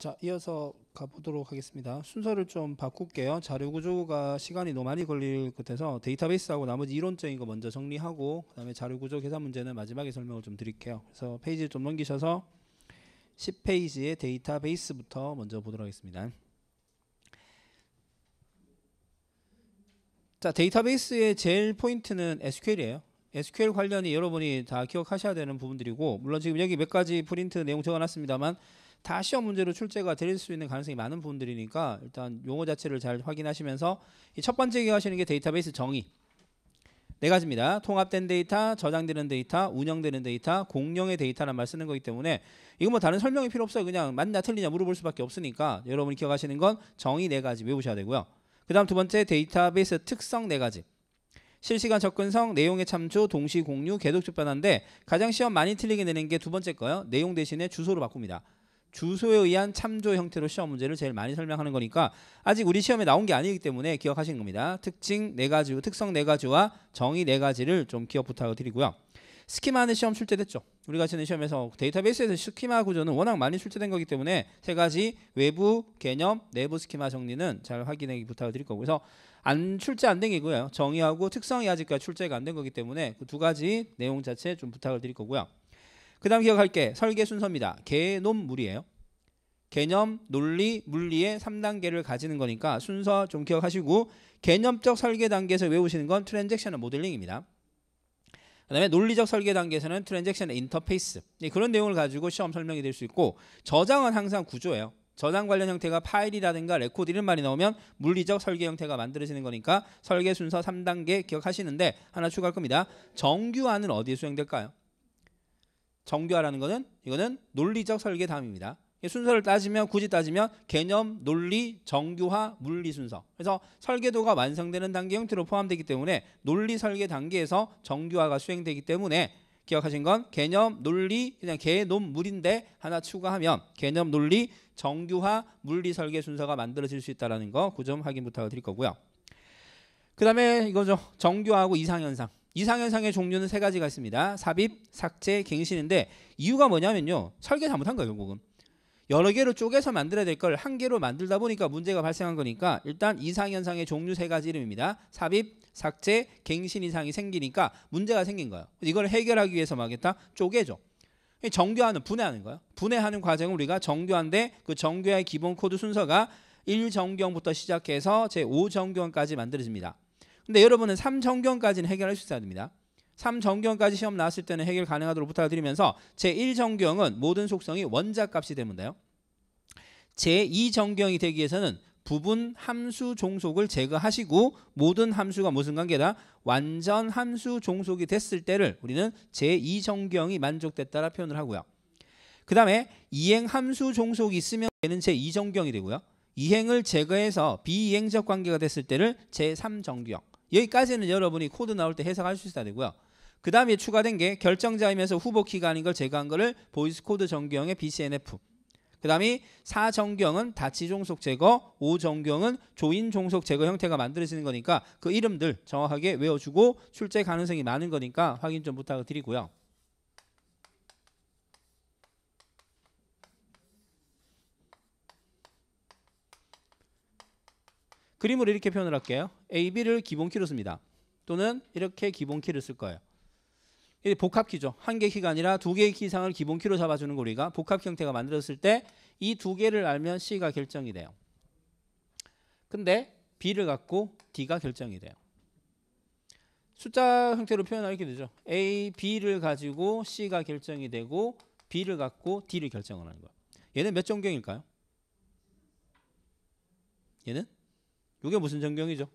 자, 이어서 가보도록 하겠습니다. 순서를 좀 바꿀게요. 자료 구조가 시간이 너무 많이 걸릴 것 같아서 데이터베이스하고 나머지 이론적인 거 먼저 정리하고 그다음에 자료 구조 계산 문제는 마지막에 설명을 좀 드릴게요. 그래서 페이지좀 넘기셔서 10페이지의 데이터베이스부터 먼저 보도록 하겠습니다. 자, 데이터베이스의 제일 포인트는 SQL이에요. SQL 관련이 여러분이 다 기억하셔야 되는 부분들이고 물론 지금 여기 몇 가지 프린트 내용 적어놨습니다만 다 시험 문제로 출제가 될 수 있는 가능성이 많은 분들이니까 일단 용어 자체를 잘 확인하시면서 첫 번째 기억하시는 게 데이터베이스 정의 네 가지입니다. 통합된 데이터, 저장되는 데이터, 운영되는 데이터, 공룡의 데이터란 말 쓰는 거기 때문에 이건 뭐 다른 설명이 필요 없어요. 그냥 맞냐 틀리냐 물어볼 수밖에 없으니까 여러분이 기억하시는 건 정의 네 가지 외우셔야 되고요. 그 다음 두 번째 데이터베이스 특성 네 가지 실시간 접근성, 내용의 참조, 동시 공유, 계속 접변한데 가장 시험 많이 틀리게 되는 게 두 번째 거요. 예 내용 대신에 주소로 바꿉니다. 주소에 의한 참조 형태로 시험 문제를 제일 많이 설명하는 거니까 아직 우리 시험에 나온 게 아니기 때문에 기억하신 겁니다. 특징 네 가지, 특성 네 가지와 정의 네 가지를 좀 기억 부탁드리고요. 스키마는 시험 출제됐죠. 우리가 치는 시험에서 데이터베이스에서 스키마 구조는 워낙 많이 출제된 거기 때문에 세 가지 외부 개념, 내부 스키마 정리는 잘 확인해 부탁드릴 거고 그래서 안 출제 안 된 게고요. 정의하고 특성이 아직까지 출제가 안 된 거기 때문에 그 두 가지 내용 자체 좀 부탁을 드릴 거고요. 그 다음 기억할게 설계 순서입니다. 개놈물이에요. 개념, 논리, 물리의 3단계를 가지는 거니까 순서 좀 기억하시고 개념적 설계 단계에서 외우시는 건 트랜잭션 의 모델링입니다. 그 다음에 논리적 설계 단계에서는 트랜잭션 의 인터페이스 예, 그런 내용을 가지고 시험 설명이 될 수 있고 저장은 항상 구조예요. 저장 관련 형태가 파일이라든가 레코드 이런 말이 나오면 물리적 설계 형태가 만들어지는 거니까 설계 순서 3단계 기억하시는데 하나 추가할 겁니다. 정규안은 어디에 수행될까요? 정교화라는 것은 이거는 논리적 설계 다음입니다 순서를 따지면 굳이 따지면 개념, 논리, 정교화, 물리 순서. 그래서 설계도가 완성되는 단계 형태로 포함되기 때문에 논리 설계 단계에서 정교화가 수행되기 때문에 기억하신 건 개념, 논리, 그냥 개논, 물인데 하나 추가하면 개념, 논리, 정교화, 물리 설계 순서가 만들어질 수 있다는 거, 그 점 확인 부탁드릴 거고요. 그 다음에 이거죠. 정교화하고 이상현상. 이상현상의 종류는 세 가지가 있습니다. 삽입, 삭제, 갱신인데 이유가 뭐냐면요. 설계 잘못한 거예요, 결국은. 여러 개로 쪼개서 만들어야 될 걸 한 개로 만들다 보니까 문제가 발생한 거니까 일단 이상현상의 종류 세 가지 이름입니다. 삽입, 삭제, 갱신 이상이 생기니까 문제가 생긴 거예요. 이걸 해결하기 위해서 막겠다 쪼개죠. 정교하는 분해하는 거예요. 분해하는 과정은 우리가 정교한데 그 정교의 기본 코드 순서가 1정교형부터 시작해서 제5정교형까지 만들어집니다. 근데 여러분은 3정경까지는 해결할 수 있어야 됩니다. 3정경까지 시험 나왔을 때는 해결 가능하도록 부탁드리면서 제1정경은 모든 속성이 원자값이 되면돼요 제2정경이 되기 위해서는 부분 함수 종속을 제거하시고 모든 함수가 무슨 관계다? 완전 함수 종속이 됐을 때를 우리는 제2정경이 만족됐다라 표현을 하고요. 그 다음에 이행 함수 종속이 있으면 얘는 제2정경이 되고요. 이행을 제거해서 비이행적 관계가 됐을 때를 제3정경 여기까지는 여러분이 코드 나올 때 해석할 수 있어야 되고요. 그 다음에 추가된 게 결정자이면서 후보 키가 아닌 걸 제거한 거를 보이스 코드 정경의 BCNF 그 다음에 4정경은 다치 종속 제거, 5정경은 조인 종속 제거 형태가 만들어지는 거니까 그 이름들 정확하게 외워주고 출제 가능성이 많은 거니까 확인 좀 부탁드리고요. 그림을 이렇게 표현을 할게요. AB를 기본키로 씁니다. 또는 이렇게 기본키를 쓸 거예요. 이게 복합키죠. 한 개 키가 아니라 두 개의 키 이상을 기본키로 잡아주는 거 우리가 복합 형태가 만들었을 때 이 두 개를 알면 C가 결정이 돼요. 근데 B를 갖고 D가 결정이 돼요. 숫자 형태로 표현하게 되죠. A, B를 가지고 C가 결정이 되고 B를 갖고 D를 결정을 하는 거예요. 얘는 몇종경일까요 얘는 이게 무슨 정경이죠?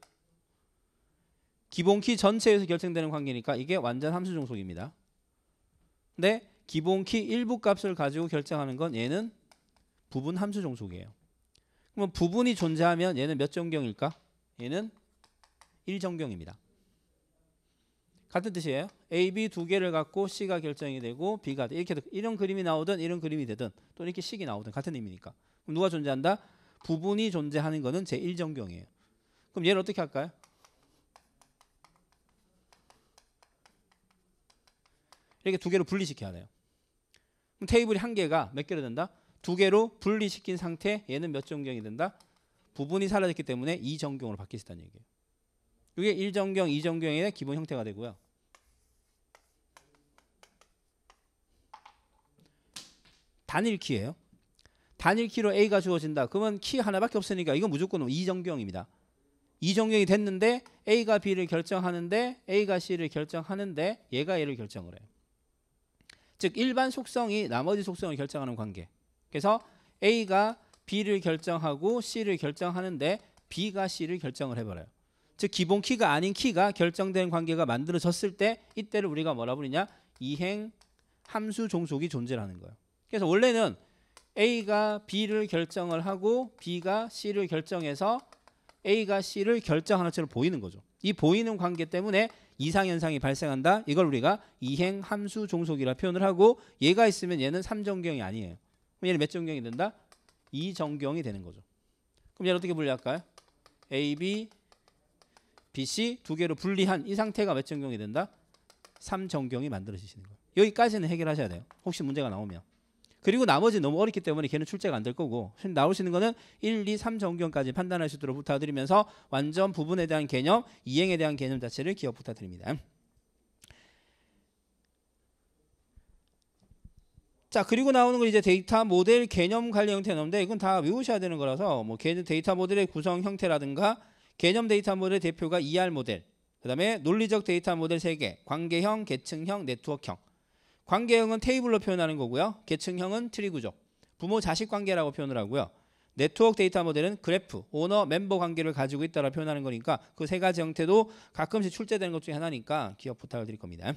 기본키 전체에서 결정되는 관계니까 이게 완전 함수 종속입니다. 근데 기본키 일부 값을 가지고 결정하는 건 얘는 부분 함수 종속이에요. 그러면 부분이 존재하면 얘는 몇 정경일까? 얘는 1정경입니다. 같은 뜻이에요. A, B 두 개를 갖고 C가 결정이 되고 B가 이렇게 이런 그림이 나오든 이런 그림이 되든 또 이렇게 식이 나오든 같은 의미니까. 그럼 누가 존재한다? 부분이 존재하는 거는 제1정경이에요. 그럼 얘는 어떻게 할까요? 이렇게 두 개로 분리시켜야 돼요. 그럼 테이블이 한 개가 몇 개로 된다? 두 개로 분리시킨 상태 얘는 몇 정경이 된다? 부분이 사라졌기 때문에 2정경으로 바뀔 수다는 얘기예요. 이게 1정경, 2정경의 기본 형태가 되고요. 단일 키예요. 단일 키로 A가 주어진다. 그러면 키 하나밖에 없으니까 이건 무조건 2정경입니다. 이 정형이 됐는데 A가 B를 결정하는데 A가 C를 결정하는데 얘가 얘를 결정을 해즉 일반 속성이 나머지 속성을 결정하는 관계. 그래서 A가 B를 결정하고 C를 결정하는데 B가 C를 결정을 해버려요. 즉 기본 키가 아닌 키가 결정된 관계가 만들어졌을 때 이때를 우리가 뭐라 부르냐 이행 함수 종속이 존재하는 거예요. 그래서 원래는 A가 B를 결정을 하고 B가 C를 결정해서 A가 C를 결정하는 채로 보이는 거죠. 이 보이는 관계 때문에 이상 현상이 발생한다. 이걸 우리가 이행 함수 종속이라 표현을 하고 얘가 있으면 얘는 3정경이 아니에요. 그럼 얘는 몇 정경이 된다? 2정경이 되는 거죠. 그럼 얘를 어떻게 분리할까요? A, B, B, C 두 개로 분리한 이 상태가 몇 정경이 된다? 3정경이 만들어지시는 거예요. 여기까지는 해결하셔야 돼요. 혹시 문제가 나오면. 그리고 나머지 너무 어렵기 때문에 걔는 출제가 안 될 거고 나오시는 거는 1, 2, 3정경까지 판단할 수 있도록 부탁드리면서 완전 부분에 대한 개념, 이행에 대한 개념 자체를 기억 부탁드립니다. 자 그리고 나오는 건 이제 데이터 모델 개념 관리 형태 가 나오는데 이건 다 외우셔야 되는 거라서 뭐 데이터 모델의 구성 형태라든가 개념 데이터 e 모델 대표가 ER 모델 그 다음에 논리적 데이터 모델 3개 관계형, 계층형, 네트워크형 관계형은 테이블로 표현하는 거고요. 계층형은 트리 구조. 부모 자식 관계라고 표현을 하고요. 네트워크 데이터 모델은 그래프, 오너, 멤버 관계를 가지고 있다라 고 표현하는 거니까 그 세 가지 형태도 가끔씩 출제되는 것 중에 하나니까 기억 부탁을 드릴 겁니다.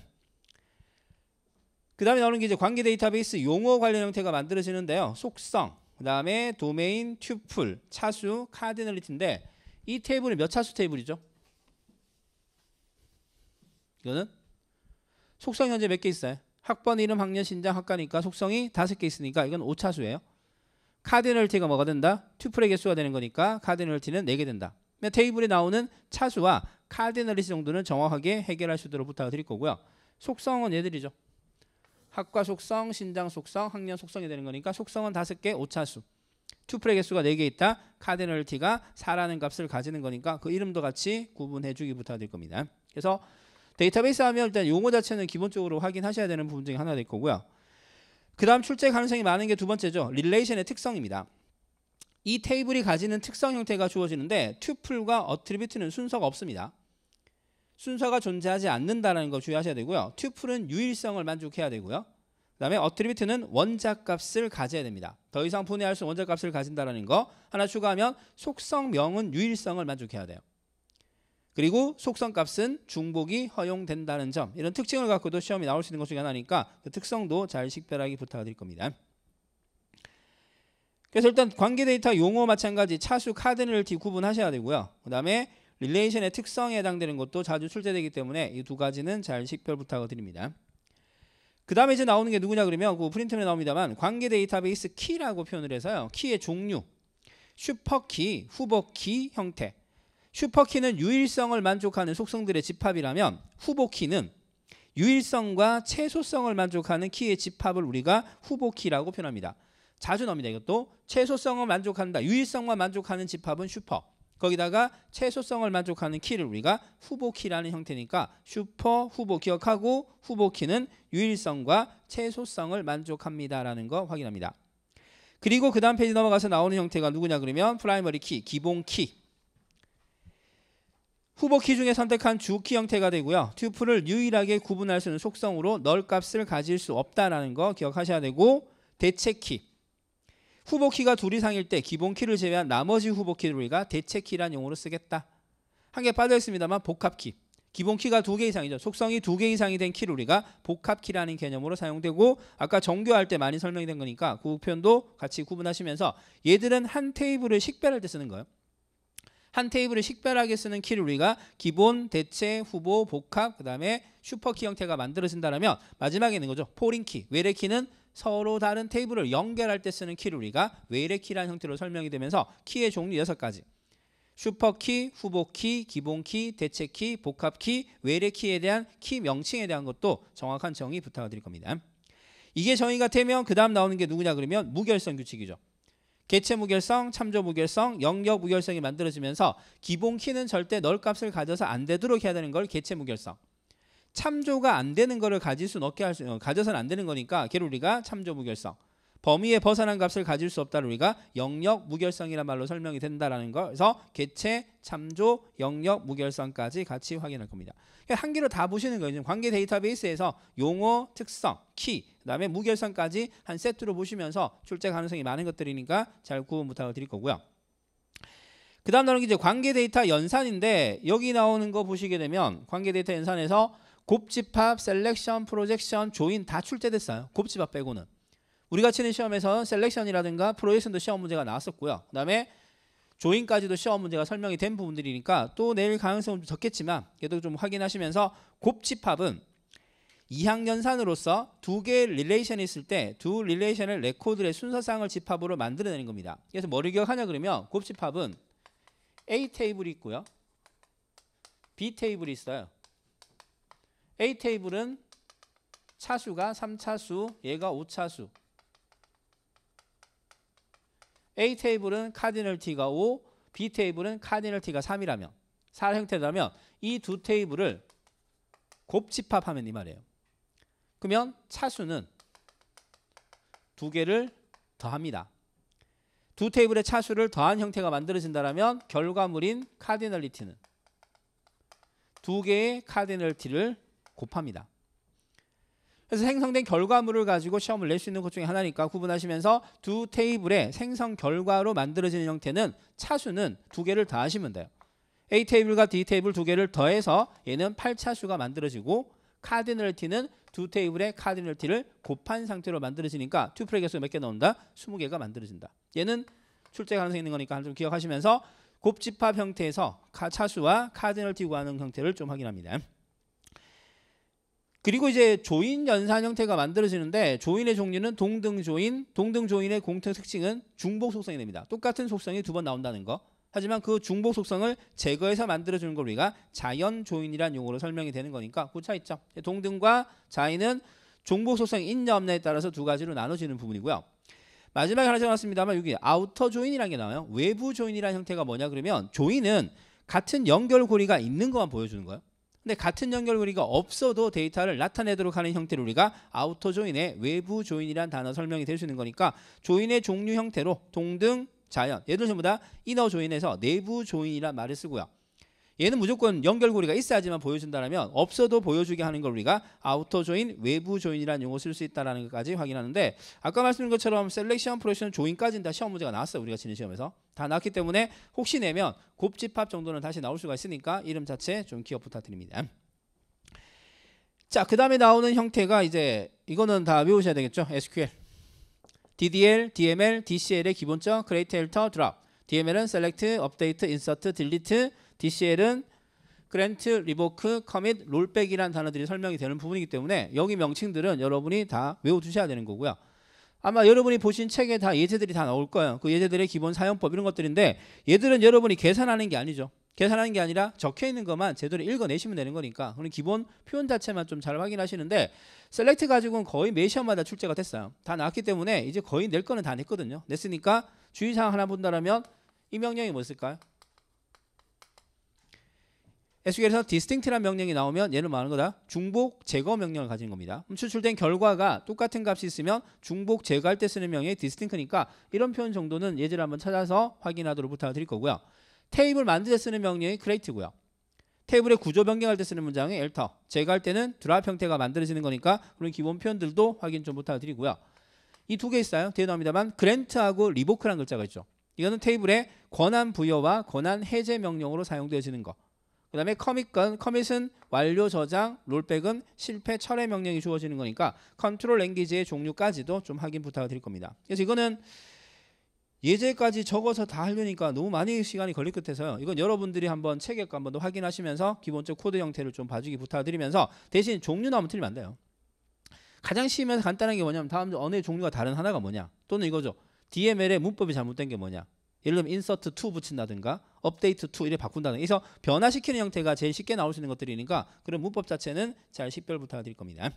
그 다음에 나오는 게 이제 관계 데이터베이스 용어 관련 형태가 만들어지는데요. 속성, 그 다음에 도메인, 튜플, 차수, 카디널리티인데 이 테이블은 몇 차수 테이블이죠? 이거는 속성 현재 몇 개 있어요? 학번 이름 학년 신장 학과니까 속성이 다섯 개 있으니까 이건 오차수예요. 카디널티가 뭐가 된다? 튜플의 개수가 되는 거니까 카디널티는 네 개 된다. 그러니까 테이블에 나오는 차수와 카디널리티 정도는 정확하게 해결할 수 있도록 부탁드릴 거고요. 속성은 얘들이죠. 학과 속성, 신장 속성, 학년 속성이 되는 거니까 속성은 다섯 개 오차수. 투플의 개수가 네 개 있다. 카디널티가 4라는 값을 가지는 거니까 그 이름도 같이 구분해 주기 부탁드릴 겁니다. 그래서 데이터베이스 하면 일단 용어 자체는 기본적으로 확인하셔야 되는 부분 중에 하나 될 거고요. 그 다음 출제 가능성이 많은 게 두 번째죠. 릴레이션의 특성입니다. 이 테이블이 가지는 특성 형태가 주어지는데 튜플과 어트리뷰트는 순서가 없습니다. 순서가 존재하지 않는다라는 거 주의하셔야 되고요. 튜플은 유일성을 만족해야 되고요. 그 다음에 어트리뷰트는 원자값을 가져야 됩니다. 더 이상 분해할 수원자값을가진다는거 하나 추가하면 속성명은 유일성을 만족해야 돼요. 그리고 속성값은 중복이 허용된다는 점 이런 특징을 갖고도 시험이 나올 수 있는 것 중에 하나니까 그 특성도 잘 식별하기 부탁드릴 겁니다. 그래서 일단 관계 데이터 용어 마찬가지 차수 카드를티 구분하셔야 되고요. 그 다음에 릴레이션의 특성에 해당되는 것도 자주 출제되기 때문에 이 두 가지는 잘 식별 부탁드립니다. 그 다음에 이제 나오는 게 누구냐 그러면 그 프린트에 나옵니다만 관계 데이터베이스 키라고 표현을 해서요. 키의 종류, 슈퍼키, 후버키 형태 슈퍼키는 유일성을 만족하는 속성들의 집합이라면 후보키는 유일성과 최소성을 만족하는 키의 집합을 우리가 후보키라고 표현합니다. 자주 나옵니다. 이것도 최소성을 만족한다. 유일성과 만족하는 집합은 슈퍼. 거기다가 최소성을 만족하는 키를 우리가 후보키라는 형태니까 슈퍼 후보 기억하고 후보키는 유일성과 최소성을 만족합니다라는 거 확인합니다. 그리고 그 다음 페이지 넘어가서 나오는 형태가 누구냐 그러면 프라이머리 키, 기본 키 후보키 중에 선택한 주키 형태가 되고요. 튜플을 유일하게 구분할 수 있는 속성으로 널 값을 가질 수 없다라는 거 기억하셔야 되고 대체키 후보키가 둘 이상일 때 기본키를 제외한 나머지 후보키를 우리가 대체키란 용어로 쓰겠다. 한 개 빠져 있습니다만 복합키 기본키가 두 개 이상이죠. 속성이 두 개 이상이 된 키를 우리가 복합키라는 개념으로 사용되고 아까 정교할 때 많이 설명이 된 거니까 그 표현도 같이 구분하시면서 얘들은 한 테이블을 식별할 때 쓰는 거예요. 한 테이블을 식별하게 쓰는 키를 우리가 기본, 대체, 후보, 복합, 그 다음에 슈퍼키 형태가 만들어진다면 마지막에 있는 거죠. 포링키, 외래키는 서로 다른 테이블을 연결할 때 쓰는 키를 우리가 외래키라는 형태로 설명이 되면서 키의 종류 6가지. 슈퍼키, 후보키, 기본키, 대체키, 복합키, 외래키에 대한 키 명칭에 대한 것도 정확한 정의 부탁드릴 겁니다. 이게 정의가 되면 그 다음 나오는 게 누구냐 그러면 무결성 규칙이죠. 개체 무결성, 참조 무결성, 영역 무결성이 만들어지면서 기본 키는 절대 널 값을 가져서 안 되도록 해야 되는 걸 개체 무결성. 참조가 안 되는 거를 가질 수는 없게 할 수, 어, 가져서는 안 되는 거니까 걔를 우리가 참조 무결성. 범위에 벗어난 값을 가질 수 없다는 우리가 영역 무결성이란 말로 설명이 된다라는 거. 그래서 개체, 참조, 영역 무결성까지 같이 확인할 겁니다. 그러니까 한 개로 다 보시는 거예요. 관계 데이터베이스에서 용어, 특성, 키, 그다음에 무결성까지 한 세트로 보시면서 출제 가능성이 많은 것들이니까 잘 구분 부탁드릴 을 거고요. 그 다음 나오는 게 이제 관계 데이터 연산인데 여기 나오는 거 보시게 되면 관계 데이터 연산에서 곱집합, 셀렉션, 프로젝션, 조인 다 출제됐어요. 곱집합 빼고는. 우리가 치는 시험에서는 셀렉션이라든가 프로젝션도 시험 문제가 나왔었고요. 그다음에 조인까지도 시험 문제가 설명이 된 부분들이니까 또 내일 가능성은 좀 적겠지만 그래도 좀 확인하시면서 곱집합은 2학년 산으로서 두 개의 릴레이션이 있을 때 두 릴레이션을 레코드의 순서상을 집합으로 만들어내는 겁니다. 그래서 머리 기억하냐 그러면 곱집합은 A 테이블이 있고요. B 테이블이 있어요. A 테이블은 차수가 3차수, 얘가 5차수, A 테이블은 카디널 T가 5, B 테이블은 카디널 T가 3이라면 4 형태라면 이 두 테이블을 곱집합하면 이 말이에요. 그러면 차수는 두 개를 더합니다. 두 테이블의 차수를 더한 형태가 만들어진다면 결과물인 카디널리티는 두 개의 카디널티를 곱합니다. 그래서 생성된 결과물을 가지고 시험을 낼 수 있는 것 중에 하나니까 구분하시면서 두테이블에 생성 결과로 만들어지는 형태는 차수는 두 개를 더하시면 돼요. A 테이블과 D 테이블 두 개를 더해서 얘는 8차수가 만들어지고 카디널티는 두 테이블의 카디널티를 곱한 상태로 만들어지니까 투플의 개수 몇개 나온다? 20개가 만들어진다. 얘는 출제 가능성이 있는 거니까 좀 기억하시면서 곱집합 형태에서 차수와 카디널티 구하는 형태를 좀 확인합니다. 그리고 이제 조인 연산 형태가 만들어지는데 조인의 종류는 동등 조인, 동등 조인의 공통 특징은 중복 속성이 됩니다. 똑같은 속성이 두 번 나온다는 거. 하지만 그 중복 속성을 제거해서 만들어주는 걸 우리가 자연 조인이란 용어로 설명이 되는 거니까 고차 있죠. 동등과 자인은 중복 속성 있냐 없냐에 따라서 두 가지로 나눠지는 부분이고요. 마지막에 하나 적어놨습니다만 여기 아우터 조인이라는 게 나와요. 외부 조인이라는 형태가 뭐냐 그러면 조인은 같은 연결고리가 있는 것만 보여주는 거예요. 근데 같은 연결고리가 없어도 데이터를 나타내도록 하는 형태를 우리가 아우터 조인의 외부 조인이란 단어 설명이 될 수 있는 거니까 조인의 종류 형태로 동등 자연 얘들 전부 다 이너 조인에서 내부 조인이란 말을 쓰고요. 얘는 무조건 연결고리가 있어야지만 보여준다라면 없어도 보여주게 하는 걸 우리가 아우터 조인, 외부 조인이라는 용어 쓸 수 있다라는 것까지 확인하는데 아까 말씀드린 것처럼 셀렉션 프로젝션 조인까지는 다 시험 문제가 나왔어요. 우리가 지는 시험에서 다 나왔기 때문에 혹시 내면 곱집합 정도는 다시 나올 수가 있으니까 이름 자체 좀 기억 부탁드립니다. 자, 그다음에 나오는 형태가 이제 이거는 다 외우셔야 되겠죠? SQL. DDL, DML, DCL의 기본적 크레이트 엘터 드랍. DML은 select, update, insert, delete DCL은 그랜트, 리보크 커밋, 롤백이라는 단어들이 설명이 되는 부분이기 때문에 여기 명칭들은 여러분이 다 외워두셔야 되는 거고요. 아마 여러분이 보신 책에 다 예제들이 다 나올 거예요. 그 예제들의 기본 사용법 이런 것들인데 얘들은 여러분이 계산하는 게 아니죠. 계산하는 게 아니라 적혀 있는 것만 제대로 읽어내시면 되는 거니까 그런 기본 표현 자체만 좀 잘 확인하시는데 셀렉트 가지고는 거의 매 시험마다 출제가 됐어요. 다 나왔기 때문에 이제 거의 낼 거는 다 냈거든요. 냈으니까 주의사항 하나 본다라면 이 명령이 뭐 있을까요? SQL에서 distinct란 명령이 나오면 얘는 말하는 거다. 중복 제거 명령을 가진 겁니다. 추출된 결과가 똑같은 값이 있으면 중복 제거할 때 쓰는 명령이 distinct니까 이런 표현 정도는 예제를 한번 찾아서 확인하도록 부탁드릴 거고요. 테이블 만들 때 쓰는 명령이 create고요. 테이블의 구조 변경할 때 쓰는 문장이 alter. 제거할 때는 드랍 형태가 만들어지는 거니까 그런 기본 표현들도 확인 좀 부탁드리고요. 이 두 개 있어요. 뒤에 나옵니다만 grant하고 revoke라는 글자가 있죠. 이거는 테이블의 권한 부여와 권한 해제 명령으로 사용되어지는 거. 그다음에 커밋건 커밋은 완료 저장, 롤백은 실패 철회 명령이 주어지는 거니까 컨트롤 랭귀지의 종류까지도 좀 확인 부탁드릴 겁니다. 그래서 이거는 예제까지 적어서 다 하려니까 너무 많이 시간이 걸릴 끝에서요. 이건 여러분들이 한번 체격 계 한번 더 확인하시면서 기본적 코드 형태를 좀 봐주기 부탁드리면서 대신 종류는 무번 틀리면 안 돼요. 가장 쉬우면서 간단한 게 뭐냐면 다음 어느 종류가 다른 하나가 뭐냐 또는 이거죠. DML의 문법이 잘못된 게 뭐냐 예를 들면 인서트 2 붙인다든가 업데이트 2 이렇게 바꾼다든가 그래서 변화시키는 형태가 제일 쉽게 나올 수 있는 것들이니까 그런 문법 자체는 잘 식별 부탁드릴 겁니다.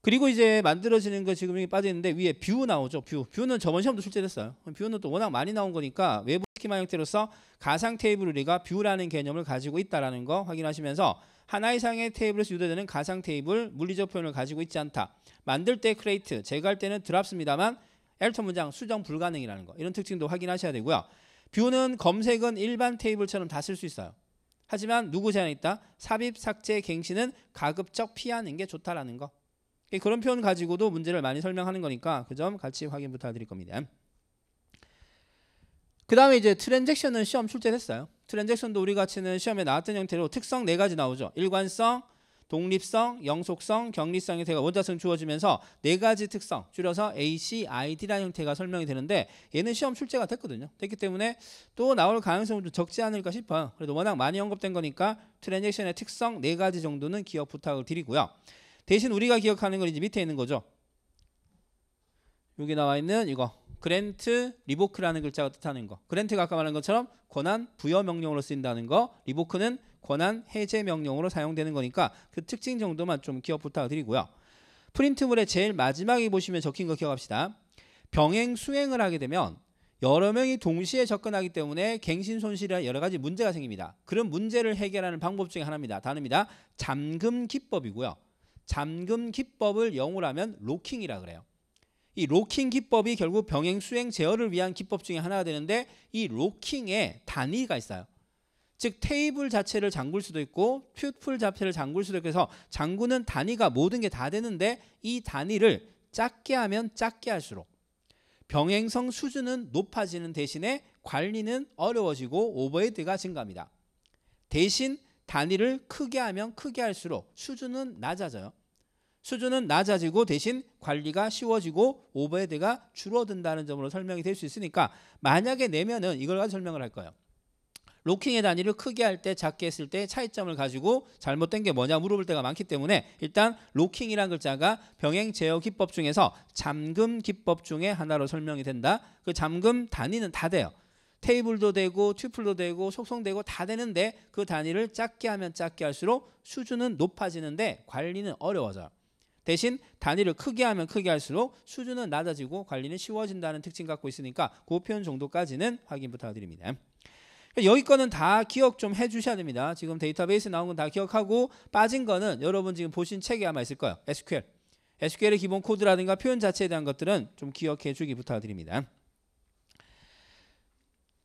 그리고 이제 만들어지는 거 지금 빠져있는데 위에 뷰 나오죠. 뷰. 뷰는 저번 시험도 출제됐어요. 뷰는 또 워낙 많이 나온 거니까 외부 스키마 형태로서 가상 테이블 우리가 뷰라는 개념을 가지고 있다라는 거 확인하시면서 하나 이상의 테이블에서 유도되는 가상 테이블 물리적 표현을 가지고 있지 않다. 만들 때 크레이트, 제거할 때는 드랍스입니다만 엘터 문장 수정 불가능이라는 거 이런 특징도 확인하셔야 되고요. 뷰는 검색은 일반 테이블처럼 다 쓸 수 있어요. 하지만 누구 제한이 있다? 삽입, 삭제, 갱신은 가급적 피하는 게 좋다라는 거. 예, 그런 표현 가지고도 문제를 많이 설명하는 거니까 그 점 같이 확인 부탁드릴 겁니다. 그 다음에 이제 트랜잭션은 시험 출제됐어요. 트랜잭션도 우리 같이는 시험에 나왔던 형태로 특성 네 가지 나오죠. 일관성, 독립성, 영속성, 격리성의 태가 원자성 주어지면서 네 가지 특성 줄여서 ACID라는 형태가 설명이 되는데 얘는 시험 출제가 됐거든요. 됐기 때문에 또 나올 가능성은 좀 적지 않을까 싶어요. 그래도 워낙 많이 언급된 거니까 트랜잭션의 특성 네 가지 정도는 기억 부탁을 드리고요. 대신 우리가 기억하는 건 이제 밑에 있는 거죠. 여기 나와 있는 이거 그랜트 리보크라는 글자가 뜻하는 거 그랜트가 아까 말한 것처럼 권한 부여 명령으로 쓰인다는 거 리보크는 권한 해제 명령으로 사용되는 거니까 그 특징 정도만 좀 기억 부탁드리고요. 프린트물의 제일 마지막에 보시면 적힌 거 기억합시다. 병행 수행을 하게 되면 여러 명이 동시에 접근하기 때문에 갱신 손실이나 여러 가지 문제가 생깁니다. 그런 문제를 해결하는 방법 중에 하나입니다. 단어입니다. 잠금 기법이고요. 잠금 기법을 영어로 하면 로킹이라 그래요. 이 로킹 기법이 결국 병행 수행 제어를 위한 기법 중에 하나가 되는데 이 로킹에 단위가 있어요. 즉 테이블 자체를 잠글 수도 있고 튜플 자체를 잠글 수도 있고 해서 잠그는 단위가 모든 게 다 되는데 이 단위를 작게 하면 작게 할수록 병행성 수준은 높아지는 대신에 관리는 어려워지고 오버헤드가 증가합니다. 대신 단위를 크게 하면 크게 할수록 수준은 낮아져요. 수준은 낮아지고 대신 관리가 쉬워지고 오버헤드가 줄어든다는 점으로 설명이 될 수 있으니까 만약에 내면은 이걸 가지고 설명을 할 거예요. 로킹의 단위를 크게 할 때 작게 했을 때 차이점을 가지고 잘못된 게 뭐냐 물어볼 때가 많기 때문에 일단 로킹이란 글자가 병행 제어 기법 중에서 잠금 기법 중에 하나로 설명이 된다. 그 잠금 단위는 다 돼요. 테이블도 되고 튜플도 되고 속성되고 다 되는데 그 단위를 작게 하면 작게 할수록 수준은 높아지는데 관리는 어려워져요. 대신 단위를 크게 하면 크게 할수록 수준은 낮아지고 관리는 쉬워진다는 특징 갖고 있으니까 그 표현 정도까지는 확인 부탁드립니다. 여기 거는 다 기억 좀 해주셔야 됩니다. 지금 데이터베이스 나온 건 다 기억하고 빠진 거는 여러분 지금 보신 책에 아마 있을 거예요. SQL. SQL의 기본 코드라든가 표현 자체에 대한 것들은 좀 기억해 주기 부탁드립니다.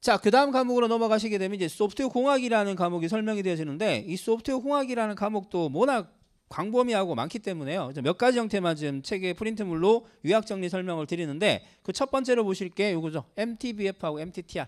자, 그 다음 과목으로 넘어가시게 되면 이제 소프트웨어 공학이라는 과목이 설명이 되어지는데 이 소프트웨어 공학이라는 과목도 워낙 광범위하고 많기 때문에요. 몇 가지 형태만 지금 책의 프린트물로 요약 정리 설명을 드리는데 그 첫 번째로 보실 게 이거죠. MTBF하고 MTTR.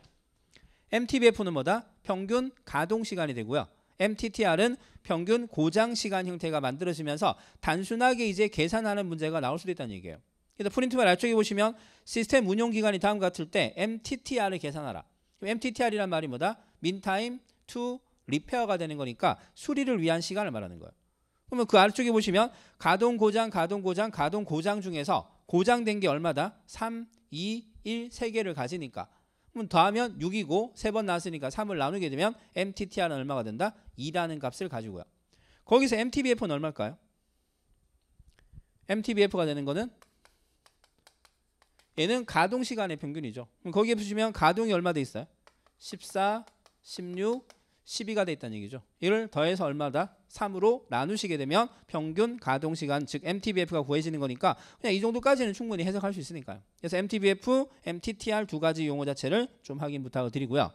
MTBF는 뭐다? 평균 가동 시간이 되고요. MTTR은 평균 고장 시간 형태가 만들어지면서 단순하게 이제 계산하는 문제가 나올 수도 있다는 얘기예요. 그래서 프린트만 아래쪽에 보시면 시스템 운용 기간이 다음 같을 때 MTTR을 계산하라. MTTR이란 말이 뭐다? 민타임 투 리페어가 되는 거니까 수리를 위한 시간을 말하는 거예요. 그러면 그 아래쪽에 보시면 가동 고장, 가동 고장, 가동 고장 중에서 고장된 게 얼마다? 3, 2, 1, 세개를 가지니까 그럼 더하면 6이고 세 번 나왔으니까 3을 나누게 되면 MTTR은 얼마가 된다? 2라는 값을 가지고요. 거기서 MTBF는 얼마일까요? MTBF가 되는 거는 얘는 가동 시간의 평균이죠. 그럼 거기에 보시면 가동이 얼마 돼 있어요? 14, 16, 12가 돼 있다는 얘기죠. 이를 더해서 얼마다? 3으로 나누시게 되면 평균 가동 시간 즉 MTBF가 구해지는 거니까 그냥 이 정도까지는 충분히 해석할 수 있으니까요. 그래서 MTBF, MTTR 두 가지 용어 자체를 좀 확인 부탁을 드리고요.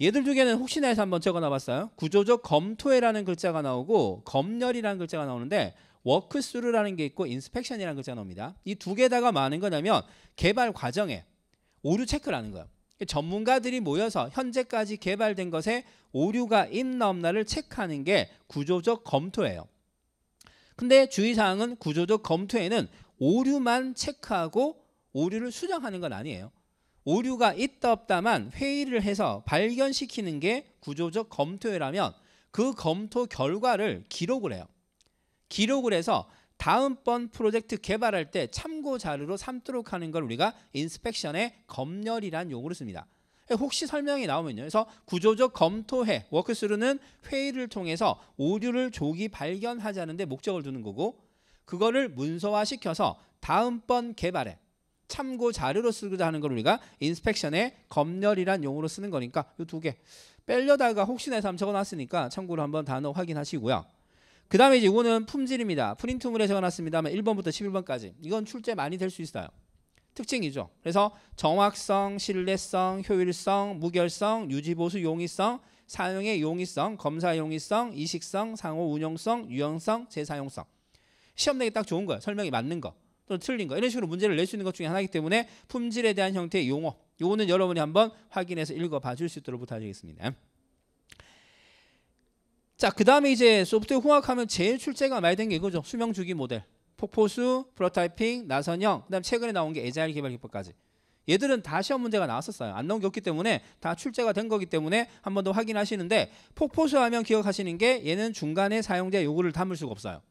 얘들 두개는 혹시나 해서 한번 적어놔 봤어요. 구조적 검토회라는 글자가 나오고 검열이라는 글자가 나오는데 워크스루라는 게 있고 인스펙션이라는 글자가 나옵니다. 이 두 개다가 많은 거냐면 개발 과정에 오류 체크라는 거예요. 전문가들이 모여서 현재까지 개발된 것에 오류가 있나 없나를 체크하는 게 구조적 검토예요. 근데 주의사항은 구조적 검토에는 오류만 체크하고 오류를 수정하는 건 아니에요. 오류가 있다 없다만 회의를 해서 발견시키는 게 구조적 검토회라면 그 검토 결과를 기록을 해요. 기록을 해서 다음번 프로젝트 개발할 때 참고 자료로 삼도록 하는 걸 우리가 인스펙션의 검열이란 용어를 씁니다. 예, 혹시 설명이 나오면요. 그래서 구조적 검토회, 워크스루는 회의를 통해서 오류를 조기 발견하자는데 목적을 두는 거고 그거를 문서화시켜서 다음번 개발에 참고 자료로 쓰고자 하는 걸 우리가 인스펙션의 검열이란 용어로 쓰는 거니까 이 두 개 빼려다가 혹시나 해서 적어놨으니까 참고로 한번 단어 확인하시고요. 그 다음에 이제 이거는 품질입니다. 프린트물에 적어놨습니다만 1번부터 11번까지 이건 출제 많이 될 수 있어요. 특징이죠. 그래서 정확성, 신뢰성, 효율성, 무결성, 유지보수 용이성, 사용의 용이성, 검사 용이성, 이식성, 상호 운용성, 유형성, 재사용성. 시험 내기 딱 좋은 거예요. 설명이 맞는 거. 또 틀린 거. 이런 식으로 문제를 낼 수 있는 것 중에 하나이기 때문에 품질에 대한 형태의 용어. 요거는 여러분이 한번 확인해서 읽어봐 줄수 있도록 부탁드리겠습니다. 자, 그 다음에 이제 소프트웨어 홍학하면 제일 출제가 많이 된 게 이거죠. 수명 주기 모델. 폭포수, 프로타이핑, 나선형, 그 다음 최근에 나온 게 에자일 개발 기법까지. 얘들은 다 시험 문제가 나왔었어요. 안 나온 게 없기 때문에 다 출제가 된 거기 때문에 한 번 더 확인하시는데 폭포수 하면 기억하시는 게 얘는 중간에 사용자 요구를 담을 수가 없어요.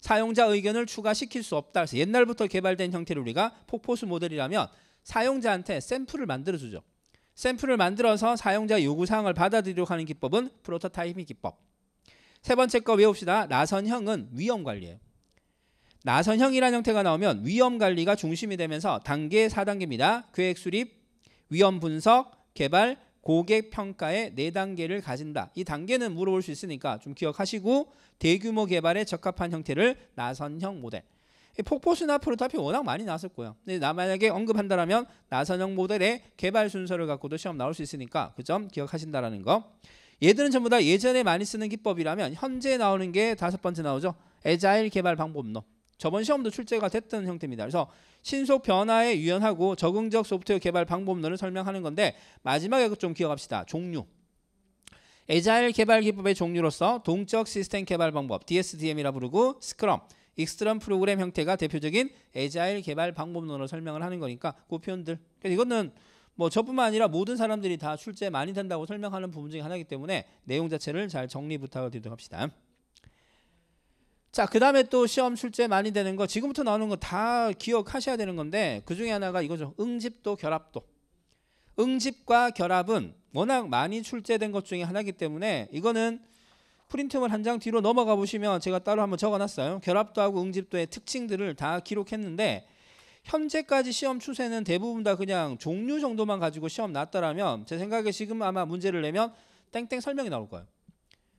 사용자 의견을 추가시킬 수 없다. 그래서 옛날부터 개발된 형태를 우리가 폭포수 모델이라면 사용자한테 샘플을 만들어주죠. 샘플을 만들어서 사용자 요구사항을 받아들이도록 하는 기법은 프로토타이핑 기법. 세 번째 거 외웁시다. 나선형은 위험관리예요. 나선형이라는 형태가 나오면 위험관리가 중심이 되면서 단계 4단계입니다. 계획 수립, 위험 분석, 개발, 고객 평가의 4단계를 가진다. 이 단계는 물어볼 수 있으니까 좀 기억하시고 대규모 개발에 적합한 형태를 나선형 모델. 폭포수는 앞으로 답이 워낙 많이 나왔었고요. 근데 나 만약에 언급한다라면 나선형 모델의 개발 순서를 갖고도 시험 나올 수 있으니까 그 점 기억하신다라는 거. 얘들은 전부 다 예전에 많이 쓰는 기법이라면 현재 나오는 게 다섯 번째 나오죠. 에자일 개발 방법론. 저번 시험도 출제가 됐던 형태입니다. 그래서 신속 변화에 유연하고 적응적 소프트웨어 개발 방법론을 설명하는 건데 마지막에 좀 기억합시다. 종류. 에자일 개발 기법의 종류로서 동적 시스템 개발 방법 DSDM이라 부르고 스크럼 익스트럼 프로그램 형태가 대표적인 에자일 개발 방법론으로 설명을 하는 거니까 그 표현들. 그러니까 이거는 뭐 저뿐만 아니라 모든 사람들이 다 출제 많이 된다고 설명하는 부분 중에 하나이기 때문에 내용 자체를 잘 정리 부탁드리도록 합시다. 자, 그 다음에 또 시험 출제 많이 되는 거 지금부터 나오는 거 다 기억하셔야 되는 건데 그 중에 하나가 이거죠. 응집도 결합도. 응집과 결합은 워낙 많이 출제된 것 중에 하나이기 때문에 이거는 프린트물 한 장 뒤로 넘어가 보시면 제가 따로 한번 적어놨어요. 결합도하고 응집도의 특징들을 다 기록했는데 현재까지 시험 추세는 대부분 다 그냥 종류 정도만 가지고 시험 났다라면 제 생각에 지금 아마 문제를 내면 땡땡 설명이 나올 거예요.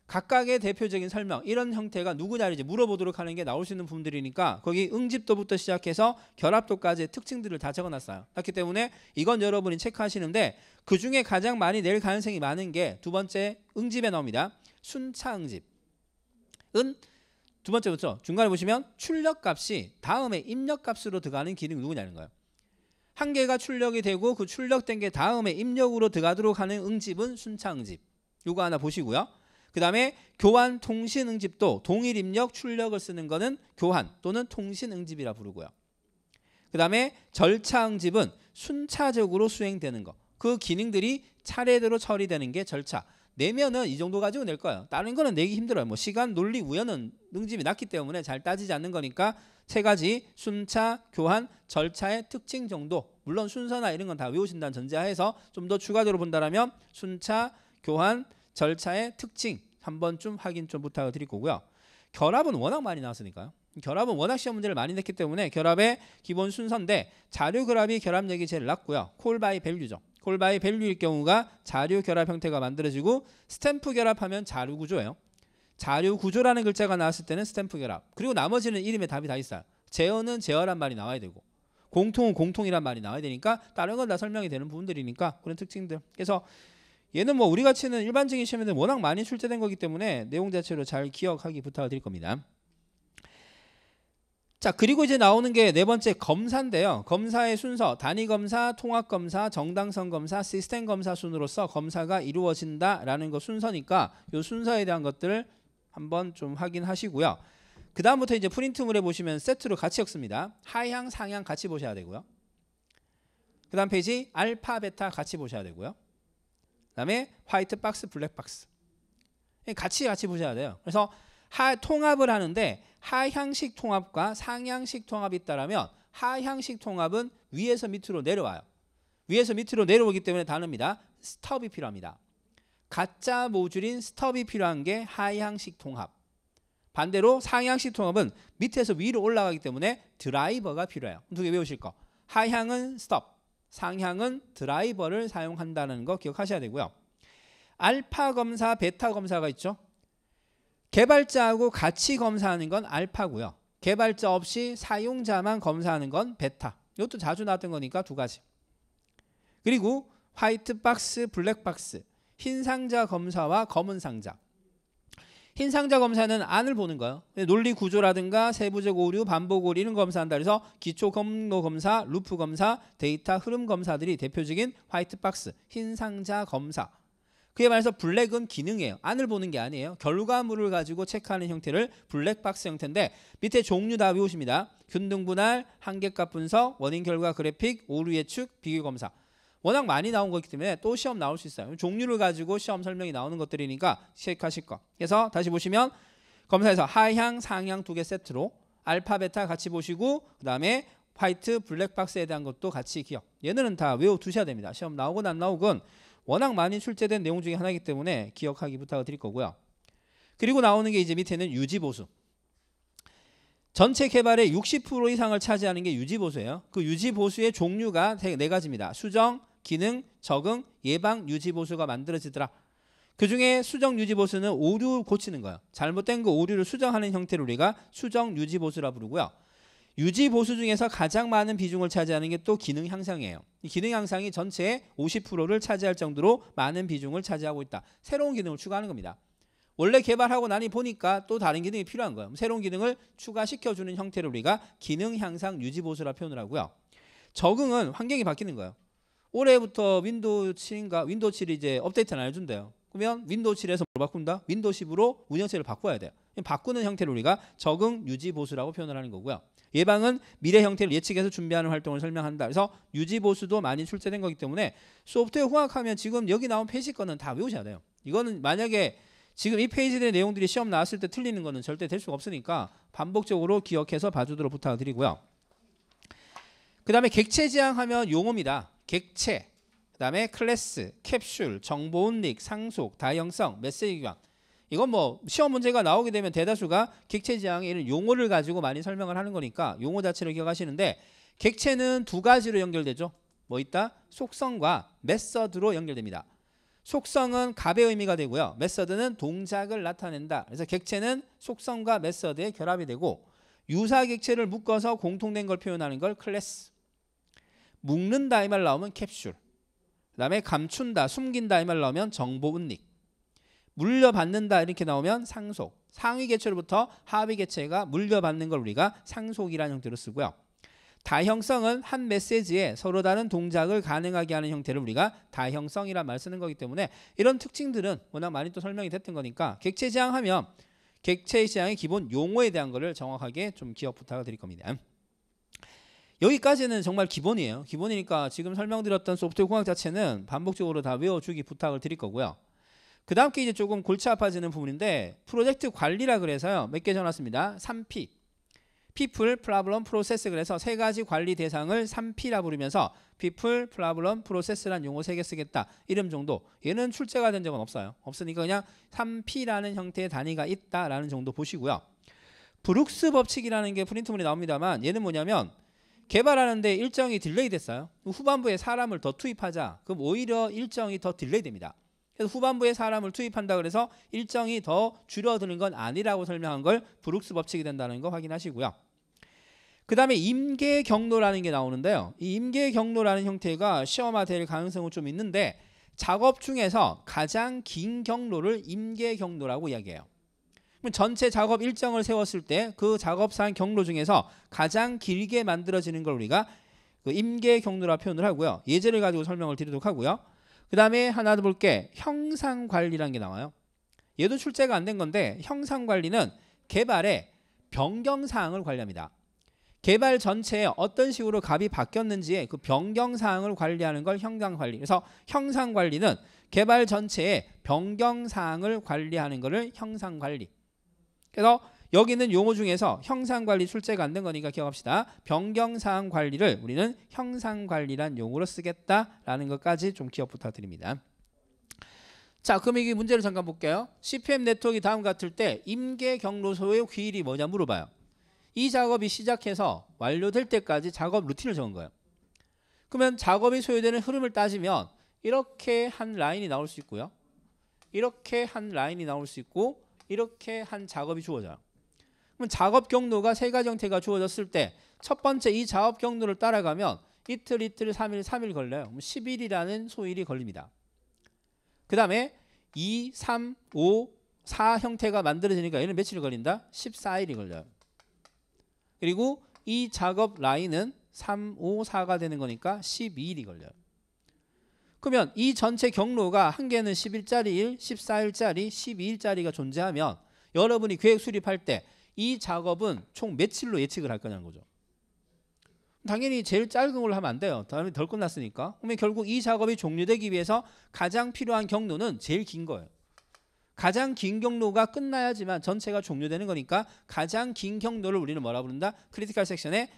각각의 대표적인 설명 이런 형태가 누구냐를 이제 물어보도록 하는 게 나올 수 있는 부분들이니까 거기 응집도부터 시작해서 결합도까지의 특징들을 다 적어놨어요. 그렇기 때문에 이건 여러분이 체크하시는데 그 중에 가장 많이 낼 가능성이 많은 게 두 번째 응집에 나옵니다. 순차응집은 두 번째 부터 그렇죠? 중간에 보시면 출력값이 다음에 입력값으로 들어가는 기능이 누구냐는 거예요. 한 개가 출력이 되고 그 출력된 게 다음에 입력으로 들어가도록 하는 응집은 순차응집. 요거 하나 보시고요. 그 다음에 교환 통신 응집도 동일 입력 출력을 쓰는 거는 교환 또는 통신 응집이라 부르고요. 그 다음에 절차 응집은 순차적으로 수행되는 거. 그 기능들이 차례대로 처리되는 게 절차. 내면은 이 정도 가지고 낼 거예요. 다른 거는 내기 힘들어요. 뭐 시간, 논리, 우연은 능집이 낮기 때문에 잘 따지지 않는 거니까 세 가지 순차, 교환, 절차의 특징 정도. 물론 순서나 이런 건 다 외우신다는 전제하에서 좀 더 추가적으로 본다라면 순차, 교환, 절차의 특징 한 번쯤 확인 좀 부탁을 드릴 거고요. 결합은 워낙 많이 나왔으니까요. 결합은 워낙 시험 문제를 많이 냈기 때문에 결합의 기본 순서인데 자료 결합이 결합력이 제일 낮고요. 콜바이 밸류죠. 콜바이 밸류일 경우가 자료 결합 형태가 만들어지고 스탬프 결합하면 자료 구조예요. 자료 구조라는 글자가 나왔을 때는 스탬프 결합. 그리고 나머지는 이름에 답이 다 있어요. 제어는 제어란 말이 나와야 되고 공통은 공통이란 말이 나와야 되니까 다른 건 다 설명이 되는 부분들이니까 그런 특징들. 그래서 얘는 뭐 우리 같이는 일반적인 시험에는 워낙 많이 출제된 거기 때문에 내용 자체로 잘 기억하기 부탁드릴 겁니다. 자, 그리고 이제 나오는 게 네 번째 검사인데요. 검사의 순서, 단위 검사, 통합 검사, 정당성 검사, 시스템 검사 순으로서 검사가 이루어진다라는 거 순서니까 요 순서에 대한 것들을 한번 좀 확인하시고요. 그 다음부터 이제 프린트물에 보시면 세트로 같이 읽습니다. 하향, 상향 같이 보셔야 되고요. 그 다음 페이지 알파, 베타 같이 보셔야 되고요. 그 다음에 화이트 박스, 블랙 박스. 예, 같이 같이 보셔야 돼요. 그래서 하, 통합을 하는데 하향식 통합과 상향식 통합이 있다면 하향식 통합은 위에서 밑으로 내려와요. 위에서 밑으로 내려오기 때문에 다릅니다 스톱이 필요합니다. 가짜 모듈인 스톱이 필요한 게 하향식 통합. 반대로 상향식 통합은 밑에서 위로 올라가기 때문에 드라이버가 필요해요. 두 개 외우실 거. 하향은 스톱, 상향은 드라이버를 사용한다는 거 기억하셔야 되고요. 알파 검사, 베타 검사가 있죠. 개발자하고 같이 검사하는 건 알파고요. 개발자 없이 사용자만 검사하는 건 베타. 이것도 자주 나왔던 거니까 두 가지. 그리고 화이트 박스, 블랙 박스, 흰 상자 검사와 검은 상자. 흰 상자 검사는 안을 보는 거예요. 논리 구조라든가 세부적 오류, 반복 오류 이런 검사한다. 그래서 기초 검로 검사, 루프 검사, 데이터 흐름 검사들이 대표적인 화이트 박스, 흰 상자 검사 그에 반해서 블랙은 기능이에요. 안을 보는 게 아니에요. 결과물을 가지고 체크하는 형태를 블랙박스 형태인데 밑에 종류 다 외우십니다. 균등분할, 한계값 분석, 원인 결과 그래픽, 오류 예측, 비교 검사. 워낙 많이 나온 거기 때문에 또 시험 나올 수 있어요. 종류를 가지고 시험 설명이 나오는 것들이니까 체크하실 거. 그래서 다시 보시면 검사에서 하향, 상향 두 개 세트로 알파, 베타 같이 보시고 그 다음에 화이트, 블랙박스에 대한 것도 같이 기억. 얘네는 다 외워두셔야 됩니다. 시험 나오건 안 나오건 워낙 많이 출제된 내용 중에 하나이기 때문에 기억하기 부탁드릴 거고요. 그리고 나오는 게 이제 밑에는 유지보수. 전체 개발의 60% 이상을 차지하는 게 유지보수예요. 그 유지보수의 종류가 네 가지입니다. 수정, 기능, 적응, 예방 유지보수가 만들어지더라. 그 중에 수정 유지보수는 오류 고치는 거예요. 잘못된 그 오류를 수정하는 형태로 우리가 수정 유지보수라 부르고요. 유지 보수 중에서 가장 많은 비중을 차지하는 게 또 기능 향상이에요. 기능 향상이 전체의 50%를 차지할 정도로 많은 비중을 차지하고 있다. 새로운 기능을 추가하는 겁니다. 원래 개발하고 나니 보니까 또 다른 기능이 필요한 거예요. 새로운 기능을 추가시켜주는 형태를 우리가 기능 향상 유지 보수라 표현을 하고요. 적응은 환경이 바뀌는 거예요. 올해부터 윈도우 7인가 윈도우 7이 이제 업데이트를 안 해준대요. 그러면 윈도우 7에서 뭘 바꾼다? 윈도우 10으로 운영체를 바꿔야 돼요. 바꾸는 형태를 우리가 적응 유지 보수라고 표현을 하는 거고요. 예방은 미래 형태를 예측해서 준비하는 활동을 설명한다. 그래서 유지 보수도 많이 출제된 거기 때문에 소프트웨어 후학하면 지금 여기 나온 페이지 거는 다 외우셔야 돼요. 이거는 만약에 지금 이 페이지의 내용들이 시험 나왔을 때 틀리는 거는 절대 될 수가 없으니까 반복적으로 기억해서 봐주도록 부탁드리고요. 그 다음에 객체 지향하면 용어입니다. 객체, 그 다음에 클래스, 캡슐, 정보 운릭, 상속, 다형성, 메시지 교환 이건 뭐 시험 문제가 나오게 되면 대다수가 객체 지향의 이런 용어를 가지고 많이 설명을 하는 거니까 용어 자체를 기억하시는데 객체는 두 가지로 연결되죠. 뭐 있다? 속성과 메서드로 연결됩니다. 속성은 갑의 의미가 되고요. 메서드는 동작을 나타낸다. 그래서 객체는 속성과 메서드의 결합이 되고 유사 객체를 묶어서 공통된 걸 표현하는 걸 클래스. 묶는다 이 말 나오면 캡슐. 그 다음에 감춘다, 숨긴다 이 말 나오면 정보 은닉. 물려받는다 이렇게 나오면 상속. 상위 개체로부터 하위 개체가 물려받는 걸 우리가 상속이라는 형태로 쓰고요. 다형성은 한 메시지에 서로 다른 동작을 가능하게 하는 형태를 우리가 다형성이라말 쓰는 거기 때문에 이런 특징들은 워낙 많이 또 설명이 됐던 거니까 객체 지향하면 객체 지향의 기본 용어에 대한 거를 정확하게 좀 기억 부탁을 드릴 겁니다. 여기까지는 정말 기본이에요. 기본이니까 지금 설명드렸던 소프트웨어 공학 자체는 반복적으로 다 외워주기 부탁을 드릴 거고요. 그 다음 게 이제 조금 골치 아파지는 부분인데 프로젝트 관리라 그래서요. 몇 개 전왔습니다 화 3P. people, problem, process 그래서 세 가지 관리 대상을 3P라 부르면서 people, problem, process란 용어 세 개 쓰겠다. 이름 정도. 얘는 출제가 된 적은 없어요. 없으니까 그냥 3P라는 형태의 단위가 있다라는 정도 보시고요. 브룩스 법칙이라는 게프린트물이 나옵니다만 얘는 뭐냐면 개발하는데 일정이 딜레이 됐어요. 후반부에 사람을 더 투입하자. 그럼 오히려 일정이 더 딜레이 됩니다. 그래서 후반부에 사람을 투입한다 그래서 일정이 더 줄어드는 건 아니라고 설명한 걸 브룩스 법칙이 된다는 거 확인하시고요. 그 다음에 임계 경로라는 게 나오는데요. 이 임계 경로라는 형태가 시험화될 가능성은 좀 있는데 작업 중에서 가장 긴 경로를 임계 경로라고 이야기해요. 그럼 전체 작업 일정을 세웠을 때 그 작업상 경로 중에서 가장 길게 만들어지는 걸 우리가 그 임계 경로라 표현을 하고요. 예제를 가지고 설명을 드리도록 하고요. 그 다음에 하나 더 볼게 형상관리라는 게 나와요. 얘도 출제가 안 된 건데 형상관리는 개발의 변경사항을 관리합니다. 개발 전체에 어떤 식으로 값이 바뀌었는지그 변경사항을 관리하는 걸 형상관리 그래서 형상관리는 개발 전체의 변경사항을 관리하는 것을 형상관리 그래서 여기는 용어 중에서 형상관리 출제가 안 된 거니까 기억합시다. 변경사항 관리를 우리는 형상관리란 용어로 쓰겠다라는 것까지 좀 기억 부탁드립니다. 자 그럼 이게 문제를 잠깐 볼게요. CPM 네트워크 다음 같을 때 임계 경로소의 귀일이 뭐냐 물어봐요. 이 작업이 시작해서 완료될 때까지 작업 루틴을 적은 거예요. 그러면 작업이 소요되는 흐름을 따지면 이렇게 한 라인이 나올 수 있고요. 이렇게 한 라인이 나올 수 있고 이렇게 한 작업이 주어져요. 그럼 작업 경로가 세 가지 형태가 주어졌을 때 첫 번째 이 작업 경로를 따라가면 이틀 이틀 3일 3일 걸려요. 10일이라는 소일이 걸립니다. 그 다음에 2, 3, 5, 4 형태가 만들어지니까 얘는 며칠 걸린다? 14일이 걸려요. 그리고 이 작업 라인은 3, 5, 4가 되는 거니까 12일이 걸려요. 그러면 이 전체 경로가 한 개는 11짜리 일, 14일짜리, 12일짜리가 존재하면 여러분이 계획 수립할 때이 작업은 총 며칠로 예측을 할 거냐는 거죠. 당연히 제일 짧은 걸로 하면 안 돼요. 다음에 덜 끝났으니까. 그러면 결국 이 작업이 종료되기 위해서 가장 필요한 경로는 제일 긴 거예요. 가장 긴 경로가 끝나야지만 전체가 종료되는 거니까 가장 긴 경로를 우리는 뭐라 부른다? 크리티컬 섹션의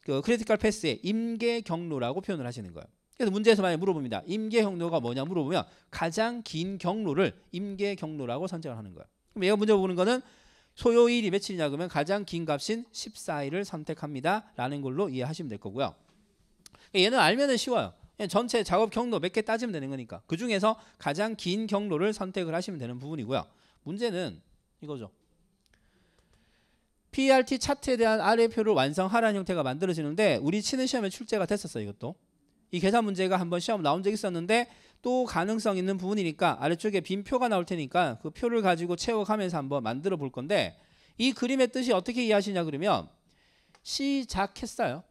그 크리티컬 패스의 임계 경로라고 표현을 하시는 거예요. 그래서 문제에서 만약 물어봅니다. 임계 경로가 뭐냐 물어보면 가장 긴 경로를 임계 경로라고 선정을 하는 거예요. 그럼 얘가 문제 보는 거는 소요일이 며칠이냐 그러면 가장 긴 값인 14일을 선택합니다. 라는 걸로 이해하시면 될 거고요. 얘는 알면은 쉬워요. 전체 작업 경로 몇 개 따지면 되는 거니까. 그 중에서 가장 긴 경로를 선택을 하시면 되는 부분이고요. 문제는 이거죠. PRT 차트에 대한 아래표를 완성하라는 형태가 만들어지는데 우리 치는 시험에 출제가 됐었어요. 이것도. 이 계산 문제가 한번 시험 나온 적이 있었는데 또 가능성 있는 부분이니까 아래쪽에 빈 표가 나올 테니까 그 표를 가지고 채워가면서 한번 만들어 볼 건데 이 그림의 뜻이 어떻게 이해하시냐 그러면 시작했어요.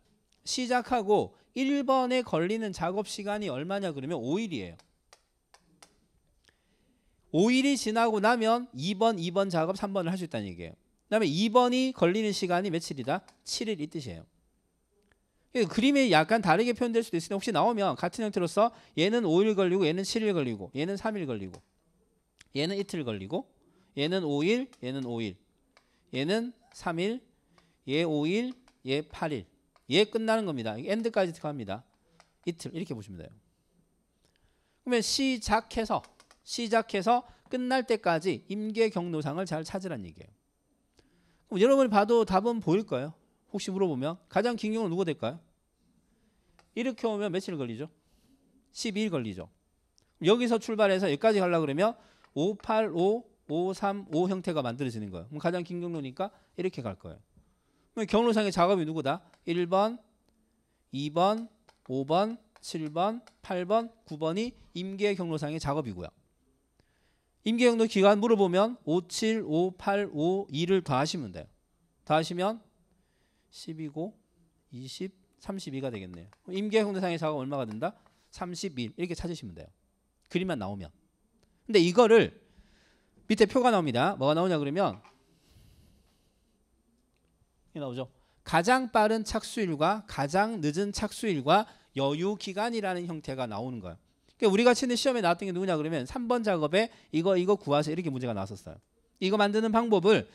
시작하고 1번에 걸리는 작업 시간이 얼마냐 그러면 5일이에요. 5일이 지나고 나면 2번, 2번 작업 3번을 할 수 있다는 얘기예요. 그 다음에 2번이 걸리는 시간이 며칠이다? 7일 이 뜻이에요. 예, 그림이 약간 다르게 표현될 수도 있으니 혹시 나오면 같은 형태로서 얘는 5일 걸리고 얘는 7일 걸리고 얘는 3일 걸리고 얘는 이틀 걸리고 얘는 5일 얘는 5일 얘는 3일 얘 5일 얘 8일 얘 끝나는 겁니다. 엔드까지 들어갑니다. 이틀 이렇게 보시면 돼요. 그러면 시작해서 시작해서 끝날 때까지 임계 경로상을 잘 찾으란 얘기예요. 그럼 여러분이 봐도 답은 보일 거예요. 혹시 물어보면 가장 긴 경우는 누가 될까요? 이렇게 오면 며칠 걸리죠? 12일 걸리죠. 여기서 출발해서 여기까지 가려 그러면 5, 8, 5, 5, 3, 5 형태가 만들어지는 거예요. 그럼 가장 긴 경로니까 이렇게 갈 거예요. 그럼 경로상의 작업이 누구다? 1번, 2번, 5번, 7번, 8번, 9번이 임계 경로상의 작업이고요. 임계 경로 기간 물어보면 5, 7, 5, 8, 5, 2를 더하시면 돼요. 더하시면 12고 20, 32가 되겠네요. 임계형 대상의 좌가 얼마가 된다? 31 이렇게 찾으시면 돼요. 그림만 나오면. 근데 이거를 밑에 표가 나옵니다. 뭐가 나오냐 그러면 이게 나오죠. 가장 빠른 착수일과 가장 늦은 착수일과 여유 기간이라는 형태가 나오는 거예요. 그러니까 우리가 치는 시험에 나왔던 게 누구냐 그러면 3번 작업에 이거 이거 구하세요 이렇게 문제가 나왔었어요. 이거 만드는 방법을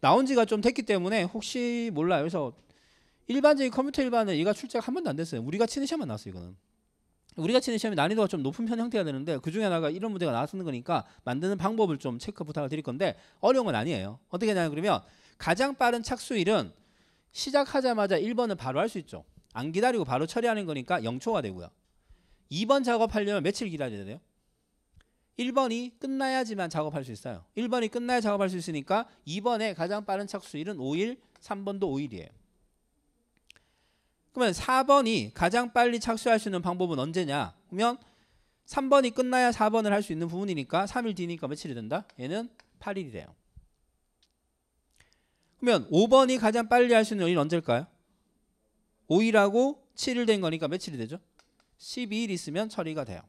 나온 지가 좀 됐기 때문에 혹시 몰라요. 그래서 일반적인 컴퓨터 일반은 얘가 출제가 한 번도 안 됐어요. 우리가 치는 시험만 나왔어요, 이거는. 우리가 치는 시험이 난이도가 좀 높은 편 형태가 되는데 그중에 하나가 이런 문제가 나왔는 거니까 만드는 방법을 좀 체크 부탁을 드릴 건데 어려운 건 아니에요. 어떻게 되냐 그러면 가장 빠른 착수일은 시작하자마자 1번은 바로 할 수 있죠. 안 기다리고 바로 처리하는 거니까 0초가 되고요. 2번 작업하려면 며칠 기다려야 돼요? 1번이 끝나야지만 작업할 수 있어요. 1번이 끝나야 작업할 수 있으니까 2번에 가장 빠른 착수일은 5일, 3번도 5일이에요. 그러면 4번이 가장 빨리 착수할 수 있는 방법은 언제냐? 그러면 3번이 끝나야 4번을 할 수 있는 부분이니까 3일 뒤니까 며칠이 된다? 얘는 8일이 돼요. 그러면 5번이 가장 빨리 할 수 있는 요일 언제일까요? 5일하고 7일 된 거니까 며칠이 되죠? 12일 있으면 처리가 돼요.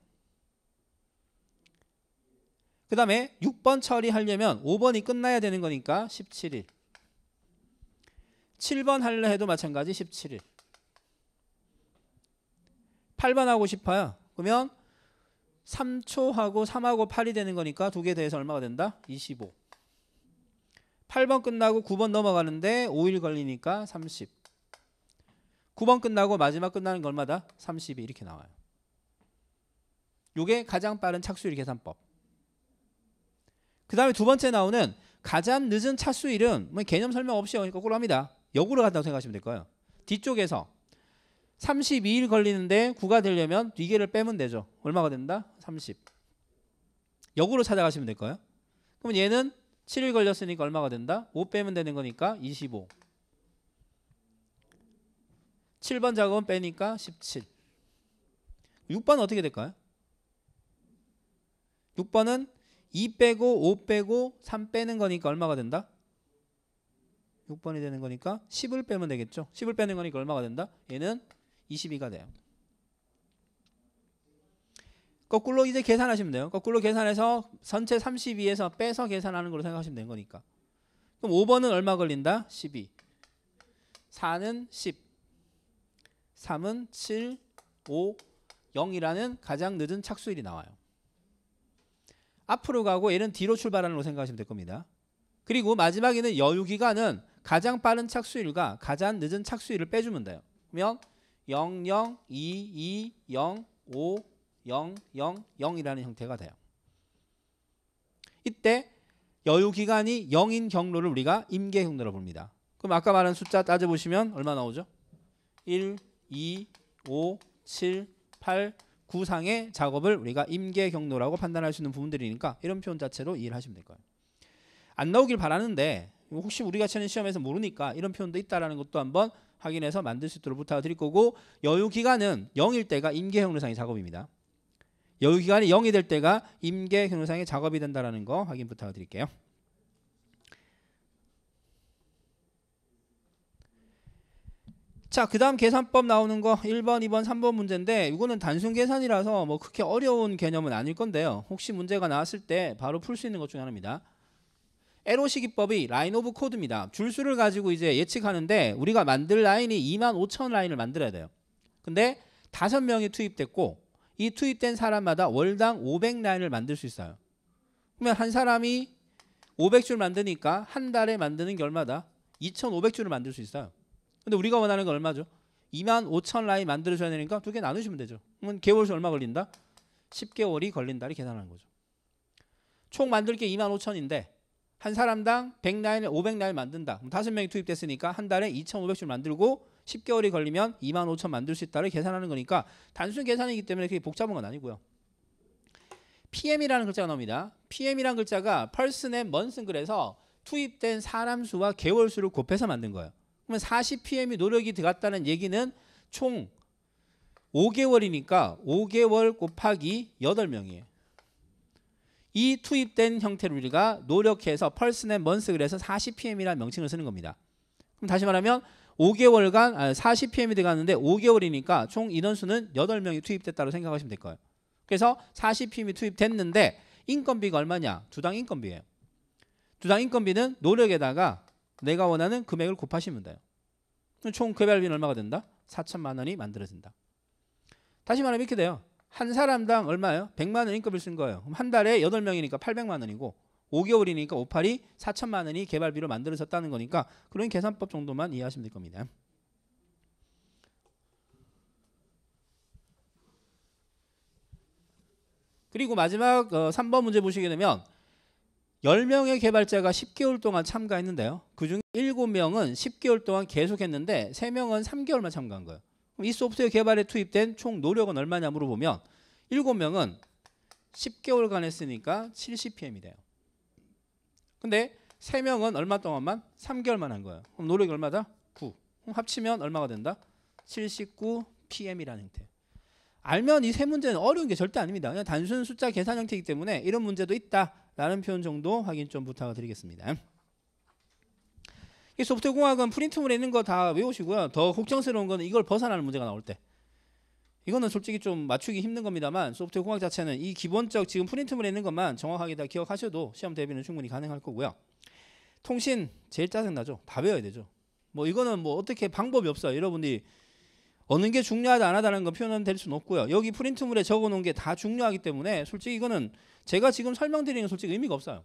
그 다음에 6번 처리하려면 5번이 끝나야 되는 거니까 17일. 7번 할래 해도 마찬가지 17일. 8번 하고 싶어요. 그러면 3초하고 3하고 8이 되는 거니까 두 개 더해서 얼마가 된다? 25. 8번 끝나고 9번 넘어가는데 5일 걸리니까 30. 9번 끝나고 마지막 끝나는 걸마다 30이 이렇게 나와요. 이게 가장 빠른 착수일 계산법. 그 다음에 두 번째 나오는 가장 늦은 착수일은 뭐 개념 설명 없이 그러니까 꼴합니다. 역으로 간다고 생각하시면 될 거예요. 뒤쪽에서 32일 걸리는데 9가 되려면 뒤개를 빼면 되죠. 얼마가 된다? 30. 역으로 찾아가시면 될까요 그럼 얘는 7일 걸렸으니까 얼마가 된다? 5 빼면 되는 거니까 25. 7번 작업은 빼니까 17. 6번은 어떻게 될까요? 6번은 2 빼고 5 빼고 3 빼는 거니까 얼마가 된다? 6번이 되는 거니까 10을 빼면 되겠죠. 10을 빼는 거니까 얼마가 된다? 얘는 22가 돼요. 거꾸로 이제 계산하시면 돼요. 거꾸로 계산해서 선체 32에서 빼서 계산하는 걸로 생각하시면 된 거니까. 그럼 5번은 얼마 걸린다? 12. 4는 10. 3은 7, 5, 0이라는 가장 늦은 착수일이 나와요. 앞으로 가고 얘는 뒤로 출발하는 걸로 생각하시면 될 겁니다. 그리고 마지막에는 여유 기간은 가장 빠른 착수일과 가장 늦은 착수일을 빼주면 돼요. 그러면 0 0 2 2 0 5 0 0 0이라는 형태가 돼요. 이때 여유 기간이 0인 경로를 우리가 임계 경로로 봅니다. 그럼 아까 말한 숫자 따져 보시면 얼마 나오죠? 1 2 5 7 8 9상의 작업을 우리가 임계 경로라고 판단할 수 있는 부분들이니까 이런 표현 자체로 이해를 하시면 될 거예요. 안 나오길 바라는데 혹시 우리가 치는 시험에서 모르니까 이런 표현도 있다라는 것도 한번 확인해서 만들 수 있도록 부탁드릴 거고 여유 기간은 0일 때가 임계 형용상의 작업입니다. 여유 기간이 0이 될 때가 임계 형용상의 작업이 된다는거 확인 부탁드릴게요. 자, 그 다음 계산법 나오는 거 1번, 2번, 3번 문제인데 이거는 단순 계산이라서 뭐 그렇게 어려운 개념은 아닐 건데요. 혹시 문제가 나왔을 때 바로 풀 수 있는 것 중에 하나입니다. 에로시 기법이 라인 오브 코드입니다. 줄수를 가지고 이제 예측하는데 우리가 만들 라인이 2만 5천 라인을 만들어야 돼요. 근데 다섯 명이 투입됐고 이 투입된 사람마다 월당 500라인을 만들 수 있어요. 그러면 한 사람이 500줄 만드니까 한 달에 만드는 게 얼마다? 2,500줄을 만들 수 있어요. 근데 우리가 원하는 건 얼마죠? 2만 5천 라인 만들어줘야 되니까 두 개 나누시면 되죠. 그러면 개월수 얼마 걸린다? 10개월이 걸린다를 계산하는 거죠. 총 만들 게 2만 5천인데 한 사람당 100라인을 500라인 만든다. 그럼 5명이 투입됐으니까 한 달에 2 5 0 0씩 만들고 10개월이 걸리면 2 5 0 0 0 만들 수 있다를 계산하는 거니까 단순 계산이기 때문에 그게 복잡한 건 아니고요. PM이라는 글자가 나옵니다. PM이라는 글자가 person and months 그래서 투입된 사람 수와 개월 수를 곱해서 만든 거예요. 그러면 40PM이 노력이 들어갔다는 얘기는 총 5개월이니까 5개월 곱하기 8명이에요. 이 투입된 형태를 우리가 노력해서 펄스넷 먼스 그래서 40pm이라는 명칭을 쓰는 겁니다. 그럼 다시 말하면 5개월간 40pm이 아, 들어갔는데 5개월이니까 총 인원수는 8명이 투입됐다고 생각하시면 될 거예요. 그래서 40pm이 투입됐는데 인건비가 얼마냐? 두당 인건비예요. 두당 인건비는 노력에다가 내가 원하는 금액을 곱하시면 돼요. 총급여비는 얼마가 된다? 4천만 원이 만들어진다. 다시 말하면 이렇게 돼요. 한 사람당 얼마예요? 100만 원인건을쓴 거예요. 그럼 한 달에 8명이니까 800만 원이고 5개월이니까 58이 4천만 원이 개발비로 만들어졌다는 거니까 그런 계산법 정도만 이해하시면 될 겁니다. 그리고 마지막 어, 3번 문제 보시게 되면 10명의 개발자가 10개월 동안 참가했는데요. 그중 7명은 10개월 동안 계속했는데 3명은 3개월만 참가한 거예요. 이 소프트웨어 개발에 투입된 총 노력은 얼마냐 물어보면 7명은 10개월간 했으니까 70PM이 돼요. 근데 3명은 얼마 동안만? 3개월만 한 거예요. 그럼 노력이 얼마다? 9. 그럼 합치면 얼마가 된다? 79PM이라는 형태. 알면 이 세 문제는 어려운 게 절대 아닙니다. 그냥 단순 숫자 계산 형태이기 때문에 이런 문제도 있다라는 표현 정도 확인 좀 부탁드리겠습니다. 이 소프트웨어 공학은 프린트물에 있는 거 다 외우시고요. 더 걱정스러운 거는 이걸 벗어나는 문제가 나올 때. 이거는 솔직히 좀 맞추기 힘든 겁니다만 소프트웨어 공학 자체는 이 기본적 지금 프린트물에 있는 것만 정확하게 다 기억하셔도 시험 대비는 충분히 가능할 거고요. 통신 제일 짜증나죠. 다 외워야 되죠. 뭐 이거는 뭐 어떻게 방법이 없어요. 여러분이 들 어느 게 중요하다 안 하다는 건 표현은 될 수는 없고요. 여기 프린트물에 적어놓은 게 다 중요하기 때문에 솔직히 이거는 제가 지금 설명드리는 솔직히 의미가 없어요.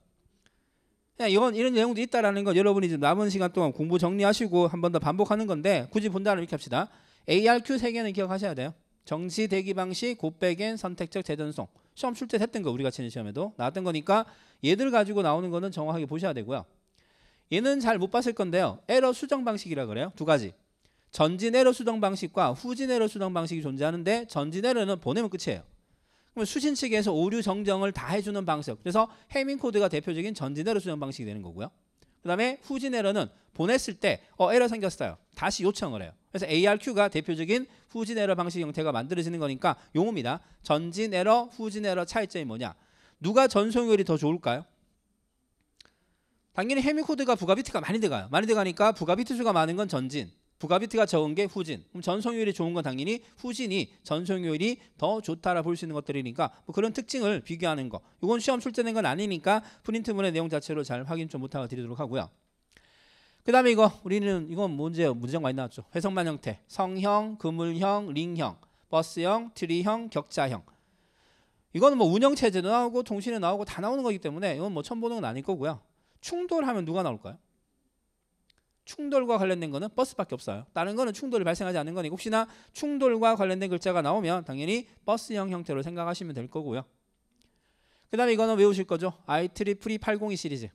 이건 이런 내용도 있다라는 건 여러분이 지금 남은 시간 동안 공부 정리하시고 한 번 더 반복하는 건데 굳이 본다면 이렇게 합시다. ARQ 세 개는 기억하셔야 돼요. 정시 대기 방식 곱빼겐 선택적 재전송 시험 출제 했던 거 우리가 치는 시험에도 나왔던 거니까 얘들 가지고 나오는 거는 정확하게 보셔야 되고요. 얘는 잘 못 봤을 건데요. 에러 수정 방식이라 그래요. 두 가지. 전진 에러 수정 방식과 후진 에러 수정 방식이 존재하는데 전진 에러는 보내면 끝이에요. 그럼 수신 측에서 오류 정정을 다 해주는 방식. 그래서 해밍 코드가 대표적인 전진 에러 수정 방식이 되는 거고요. 그 다음에 후진 에러는 보냈을 때 어, 에러 생겼어요. 다시 요청을 해요. 그래서 ARQ가 대표적인 후진 에러 방식 형태가 만들어지는 거니까 용어입니다. 전진 에러, 후진 에러 차이점이 뭐냐? 누가 전송율이 더 좋을까요? 당연히 해밍 코드가 부가비트가 많이 들어가요. 많이 들어가니까 부가비트 수가 많은 건 전진, 부가비트가 적은 게 후진. 그럼 전송효율이 좋은 건 당연히 후진이 전송효율이더 좋다라 볼 수 있는 것들이니까 뭐 그런 특징을 비교하는 거. 이건 시험 출제된 건 아니니까 프린트문의 내용 자체로 잘 확인 좀 부탁드리도록 하고요. 그다음에 이거 우리는 이건 문제 문제가 많이 나왔죠. 회성만 형태, 성형, 그물형, 링형, 버스형, 트리형, 격자형. 이거는 뭐 운영 체제도 나오고 통신에 나오고 다 나오는 거기 때문에 이건 뭐 처음 보는 건 아닐 거고요. 충돌하면 누가 나올까요? 충돌과 관련된 거는 버스밖에 없어요. 다른 거는 충돌이 발생하지 않는 거니까 혹시나 충돌과 관련된 글자가 나오면 당연히 버스형 형태로 생각하시면 될 거고요. 그 다음에 이거는 외우실 거죠. IEEE 802 시리즈.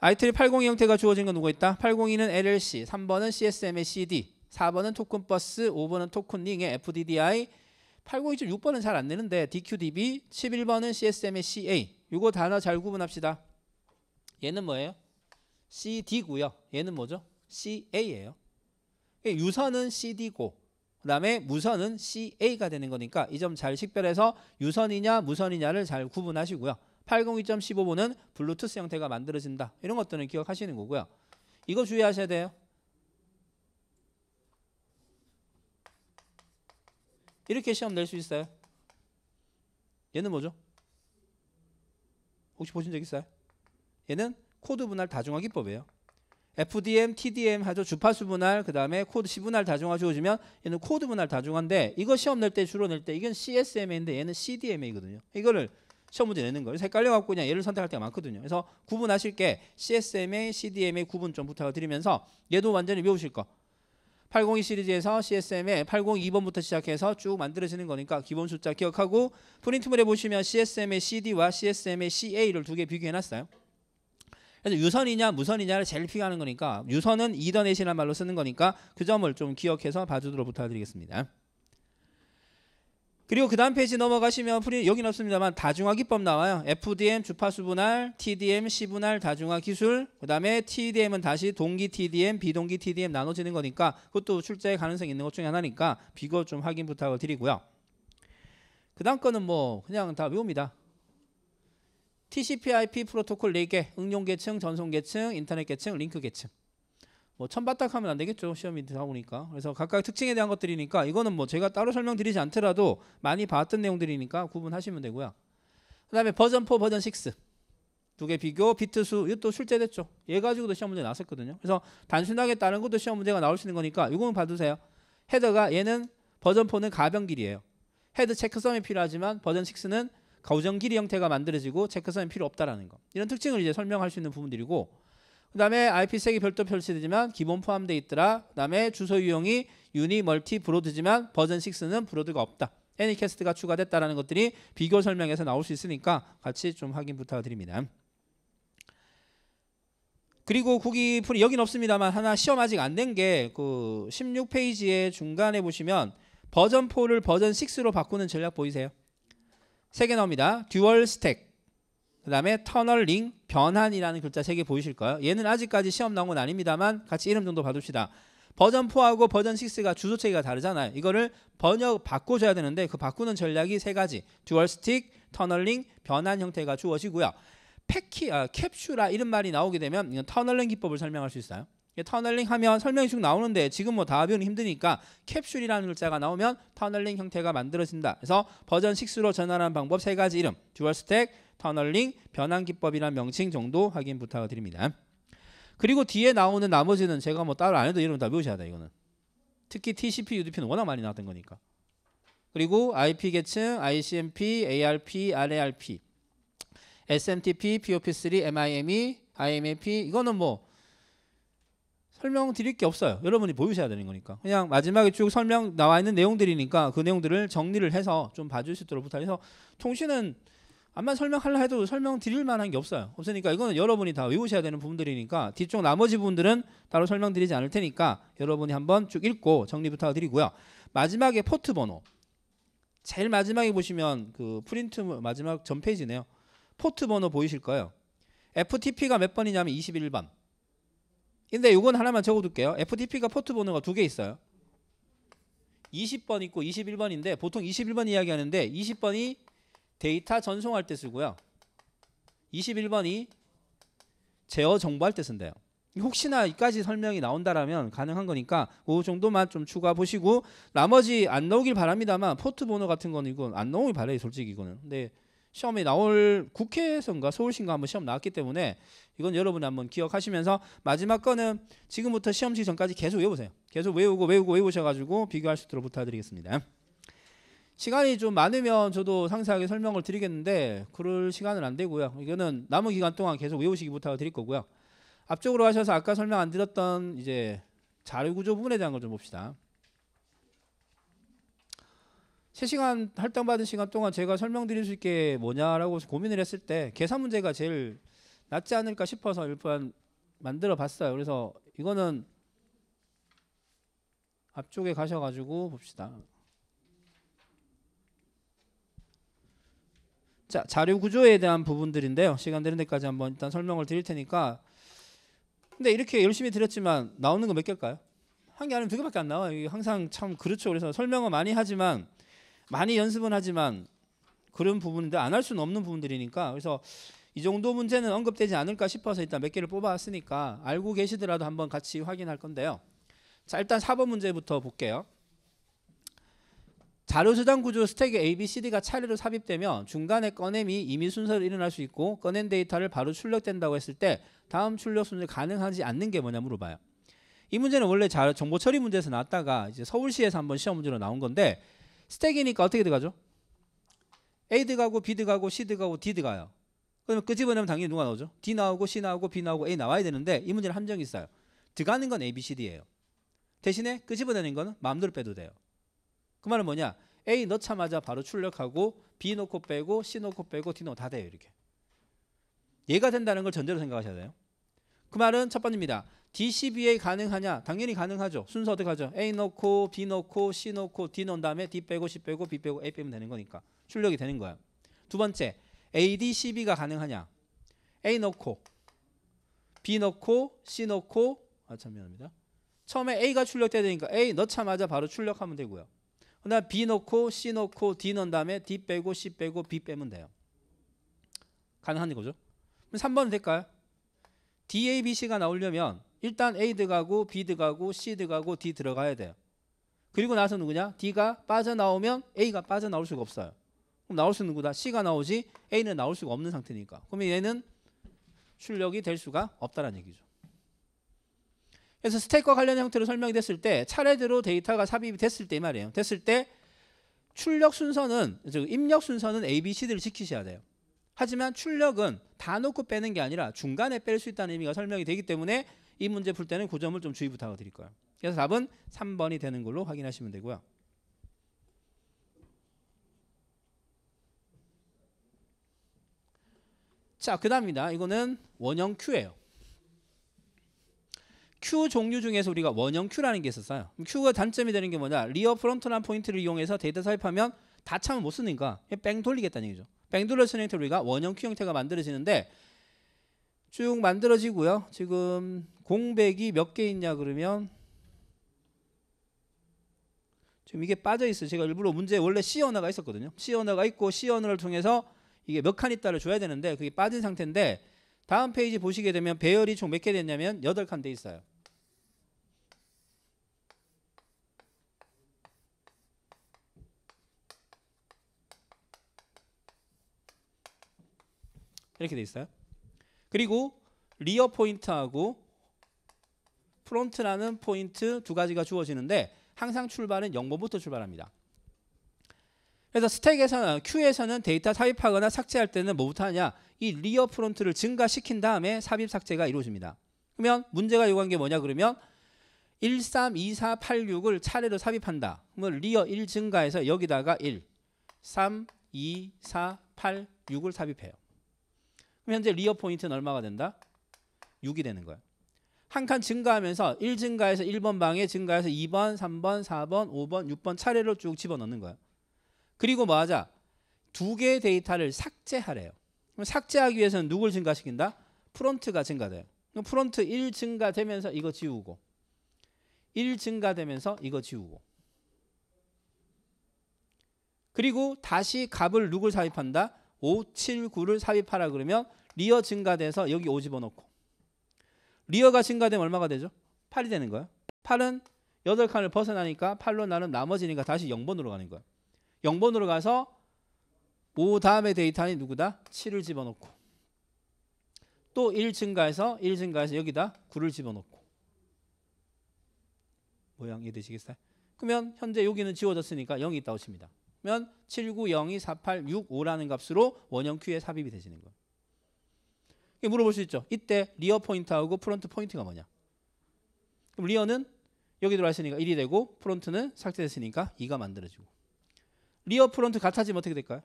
IEEE 802 형태가 주어진 건 누구 있다? 802는 LLC, 3번은 CSM의 CD, 4번은 토큰버스, 5번은 토큰링의 FDDI, 802.6번은 잘 안 내는데 DQDB, 11번은 CSM의 CA. 이거 단어 잘 구분합시다. 얘는 뭐예요? CD고요. 얘는 뭐죠? CA예요. 그러니까 유선은 CD고 그 다음에 무선은 CA가 되는 거니까 이 점 잘 식별해서 유선이냐 무선이냐를 잘 구분하시고요. 802.15번은 블루투스 형태가 만들어진다. 이런 것들은 기억하시는 거고요. 이거 주의하셔야 돼요. 이렇게 시험 낼 수 있어요. 얘는 뭐죠? 혹시 보신 적 있어요? 얘는 코드 분할 다중화 기법이에요. FDM, TDM 하죠. 주파수 분할, 그 다음에 코드 시분할 다중화 주어지면 얘는 코드 분할 다중화인데 이거 시험 낼 때 주로 낼 때 이건 CSMA인데 얘는 CDMA거든요. 이거를 시험 문제 내는 거예요. 헷갈려갖고 그냥 얘를 선택할 때가 많거든요. 그래서 구분하실 게 CSMA, CDMA 구분 좀 부탁드리면서 얘도 완전히 외우실 거. 802 시리즈에서 CSM의 802번부터 시작해서 쭉 만들어지는 거니까 기본 숫자 기억하고 프린트물에 보시면 CSM의 CD와 CSM의 CA를 두 개 비교해놨어요. 그래서 유선이냐 무선이냐를 제일 피하는 거니까 유선은 이더넷이라는 말로 쓰는 거니까 그 점을 좀 기억해서 봐주도록 부탁드리겠습니다. 그리고 그 다음 페이지 넘어가시면 프리 여기는 없습니다만 다중화 기법 나와요. FDM 주파수 분할, TDM 시분할 다중화 기술, 그 다음에 TDM은 다시 동기 TDM, 비동기 TDM 나눠지는 거니까 그것도 출제의 가능성이 있는 것 중에 하나니까 비거 좀 확인 부탁을 드리고요. 그 다음 거는 뭐 그냥 다 외웁니다. TCP/IP 프로토콜 4개, 응용 계층, 전송 계층, 인터넷 계층, 링크 계층. 뭐 천바닥 하면 안 되겠죠 시험이 하고니까 그래서 각각 특징에 대한 것들이니까 이거는 뭐 제가 따로 설명드리지 않더라도 많이 봤던 내용들이니까 구분하시면 되고요 그 다음에 버전 4 버전 6 두 개 비교 비트 수 이것도 출제됐죠 얘 가지고도 시험 문제 나왔었거든요 그래서 단순하게 다른 것도 시험 문제가 나올 수 있는 거니까 이거는 봐두세요 헤더가 얘는 버전 4는 가변 길이에요 헤드 체크섬이 필요하지만 버전 6는 가우정 길이 형태가 만들어지고 체크선이 필요 없다라는 거. 이런 특징을 이제 설명할 수 있는 부분들이고 그다음에 IP 색이 별도 표시되지만 기본 포함되어 있더라. 그다음에 주소 유형이 유니 멀티 브로드지만 버전 6는 브로드가 없다. 애니캐스트가 추가됐다라는 것들이 비교 설명에서 나올 수 있으니까 같이 좀 확인 부탁드립니다. 그리고 구기 풀이 여긴 없습니다만 하나 시험 아직 안 된 게 그 16페이지의 중간에 보시면 버전 4를 버전 6로 바꾸는 전략 보이세요? 세개 나옵니다. 듀얼 스택. 그 다음에 터널링 변환이라는 글자 세 개 보이실 거예요. 얘는 아직까지 시험 나온 건 아닙니다만 같이 이름 정도 봐둡시다. 버전 4하고 버전 6가 주소체계가 다르잖아요. 이거를 번역 바꿔줘야 되는데 그 바꾸는 전략이 세 가지. 듀얼 스틱, 터널링, 변환 형태가 주어지고요. 패키, 아, 캡슐라 이런 말이 나오게 되면 이건 터널링 기법을 설명할 수 있어요. 터널링 예, 하면 설명이 쭉 나오는데 지금 뭐다배이는 힘드니까 캡슐이라는 글자가 나오면 터널링 형태가 만들어진다. 그래서 버전 6로 전환하는 방법 세 가지 이름 듀얼 스택, 터널링, 변환 기법이란 명칭 정도 확인 부탁드립니다. 그리고 뒤에 나오는 나머지는 제가 뭐 따로 안 해도 이름 다 배우셔야 돼 이거는. 특히 TCP, UDP는 워낙 많이 나왔던 거니까. 그리고 IP 계층, ICMP, ARP, RARP, SMTP, POP3, MIME, IMAP 이거는 뭐 설명드릴 게 없어요. 여러분이 보이셔야 되는 거니까. 그냥 마지막에 쭉 설명 나와 있는 내용들이니까 그 내용들을 정리를 해서 좀 봐줄 수 있도록 부탁해서 통신은 아마 설명하려 해도 설명드릴 만한 게 없어요. 없으니까 이거는 여러분이 다 외우셔야 되는 부분들이니까 뒤쪽 나머지 부분들은 따로 설명드리지 않을 테니까 여러분이 한번 쭉 읽고 정리 부탁드리고요. 마지막에 포트 번호. 제일 마지막에 보시면 그 프린트 마지막 전 페이지네요. 포트 번호 보이실 거예요. FTP가 몇 번이냐면 21번. 근데 이건 하나만 적어둘게요. FTP가 포트 번호가 두 개 있어요. 20번 있고 21번인데 보통 21번 이야기하는데 20번이 데이터 전송할 때 쓰고요. 21번이 제어 정보할 때 쓴대요. 혹시나 이까지 설명이 나온다라면 가능한 거니까 그 정도만 좀 추가 보시고 나머지 안 나오길 바랍니다만 포트 번호 같은 거는 이건 안 나오길 바래요 솔직히 이거는. 근데 시험이 나올 국회에서인가 서울신가 한번 시험 나왔기 때문에 이건 여러분 한번 기억하시면서 마지막 거는 지금부터 시험지 전까지 계속 외우세요. 계속 외우고 외우고 외우셔가지고 비교할 수 있도록 부탁드리겠습니다. 시간이 좀 많으면 저도 상세하게 설명을 드리겠는데 그럴 시간은 안 되고요. 이거는 남은 기간 동안 계속 외우시기 부탁드릴 거고요. 앞쪽으로 가셔서 아까 설명 안 드렸던 이제 자료 구조 부분에 대한 걸 좀 봅시다. 3시간 할당받은 시간 동안 제가 설명드릴 수 있게 뭐냐라고 고민을 했을 때 계산 문제가 제일 낫지 않을까 싶어서 일단 만들어 봤어요. 그래서 이거는 앞쪽에 가셔가지고 봅시다. 자, 자료 구조에 대한 부분들인데요. 시간 되는 데까지 한번 일단 설명을 드릴 테니까. 근데 이렇게 열심히 드렸지만 나오는 거 몇 개일까요? 한 개 아니면 두 개밖에 안 나와요. 항상 참 그렇죠. 그래서 설명을 많이 하지만 많이 연습은 하지만 그런 부분인데 안 할 수는 없는 부분들이니까 그래서 이 정도 문제는 언급되지 않을까 싶어서 일단 몇 개를 뽑아왔으니까 알고 계시더라도 한번 같이 확인할 건데요. 자 일단 4번 문제부터 볼게요. 자료 저장 구조 스택에 A, B, C, D가 차례로 삽입되면 중간에 꺼냄이 이미 순서로 일어날 수 있고 꺼낸 데이터를 바로 출력된다고 했을 때 다음 출력 순서 가능하지 않는 게 뭐냐 물어봐요. 이 문제는 원래 정보 처리 문제에서 나왔다가 이제 서울시에서 한번 시험 문제로 나온 건데 스택이니까 어떻게 들어가죠? A 들가고 B 들가고 C 들가고 D 들가요 그러면 끄집어내면 그 당연히 누가 나오죠? D 나오고 C 나오고 B 나오고 A 나와야 되는데 이 문제는 함정이 있어요. 들어가는 건 A, B, C, D예요. 대신에 끄집어내는 그 거 마음대로 빼도 돼요. 그 말은 뭐냐? A 넣자마자 바로 출력하고 B 넣고 빼고 C 넣고 빼고 D 넣고 다 돼요. 이렇게. 얘가 된다는 걸 전제로 생각하셔야 돼요. 그 말은 첫 번째입니다. DCBA 가능하냐? 당연히 가능하죠. 순서 어떻게 하죠? A 넣고 B 넣고 C 넣고 D 넣은 다음에 D 빼고 C 빼고 B 빼고 A 빼면 되는 거니까 출력이 되는 거예요두 번째 ADCB가 가능하냐? A 넣고 B 넣고 C 넣고 아참 미안합니다. 처음에 A가 출력돼야 되니까 A 넣자마자 바로 출력하면 되고요. 그다음 B 넣고 C 넣고 D 넣은 다음에 D 빼고 C 빼고 B 빼면 돼요. 가능한 거죠. 그럼 3번 될까요? DABC가 나오려면 일단 A 들어가고 B 들어가고 C 들어가고 D 들어가야 돼요. 그리고 나서 누구냐? D가 빠져나오면 A가 빠져나올 수가 없어요. 그럼 나올 수 있는 구다 C가 나오지 A는 나올 수가 없는 상태니까. 그러면 얘는 출력이 될 수가 없다는 얘기죠. 그래서 스택과 관련 형태로 설명이 됐을 때 차례대로 데이터가 삽입이 됐을 때 말이에요. 됐을 때 출력 순서는 즉 입력 순서는 A, B, c 들을 지키셔야 돼요. 하지만 출력은 다 놓고 빼는 게 아니라 중간에 뺄 수 있다는 의미가 설명이 되기 때문에 이 문제 풀 때는 그 점을 좀 주의 부탁드릴 을 거예요. 그래서 답은 3번이 되는 걸로 확인하시면 되고요. 자, 그다음입니다. 이거는 원형 Q예요. Q 종류 중에서 우리가 원형 Q라는 게 있었어요. Q가 단점이 되는 게 뭐냐? 리어 프론트란 포인트를 이용해서 데이터 삽입하면 다 참을 못 쓰니까 뺑 돌리겠다는 얘기죠. 뺑 돌려쓰는 형태로 우리가 원형 Q 형태가 만들어지는데 쭉 만들어지고요. 지금 공백이 몇 개 있냐 그러면 지금 이게 빠져 있어요. 제가 일부러 문제 원래 시 언어가 있었거든요. 시 언어가 있고 시 언어를 통해서 이게 몇 칸 있다를 줘야 되는데 그게 빠진 상태인데 다음 페이지 보시게 되면 배열이 총 몇 개 됐냐면 8칸 돼 있어요. 이렇게 돼 있어요. 그리고 리어 포인트하고 프론트라는 포인트 두 가지가 주어지는데 항상 출발은 0번부터 출발합니다. 그래서 스택에서는 Q에서는 데이터 삽입하거나 삭제할 때는 뭐부터 하냐? 이 리어 프론트를 증가시킨 다음에 삽입 삭제가 이루어집니다. 그러면 문제가 요구한 게 뭐냐 그러면 1, 3, 2, 4, 8, 6을 차례로 삽입한다. 그러면 리어 1 증가해서 여기다가 1, 3, 2, 4, 8, 6을 삽입해요. 그럼 현재 리어 포인트는 얼마가 된다? 6이 되는 거예요. 한칸 증가하면서 1 증가해서 1번 방에 증가해서 2번, 3번, 4번, 5번, 6번 차례로 쭉 집어넣는 거예요. 그리고 뭐 하자? 두 개의 데이터를 삭제하래요. 그럼 삭제하기 위해서는 누굴 증가시킨다? 프론트가 증가돼요. 그럼 프론트 1 증가되면서 이거 지우고 1 증가되면서 이거 지우고 그리고 다시 값을 누굴 삽입한다? 5, 7, 9를 삽입하라 그러면 리어 증가돼서 여기 5 집어넣고 리어가 증가되면 얼마가 되죠? 8이 되는 거야. 8은 8칸을 벗어나니까 8로 나는 나머지니까 다시 0번으로 가는 거야. 0번으로 가서 5 그 다음에 데이터는 누구다? 7을 집어넣고 또 1 증가해서 1 증가해서 여기다 9를 집어넣고 모양 이해되시겠어요? 그러면 현재 여기는 지워졌으니까 0이 있다고 칩니다. 그러면 7, 9, 0, 2, 4, 8, 6, 5라는 값으로 원형 Q에 삽입이 되시는 거예요. 물어볼 수 있죠. 이때 리어 포인트하고 프론트 포인트가 뭐냐? 그럼 리어는 여기 들어와 있으니까 1이 되고 프론트는 삭제됐으니까 2가 만들어지고 리어 프론트 같아지면 어떻게 될까요?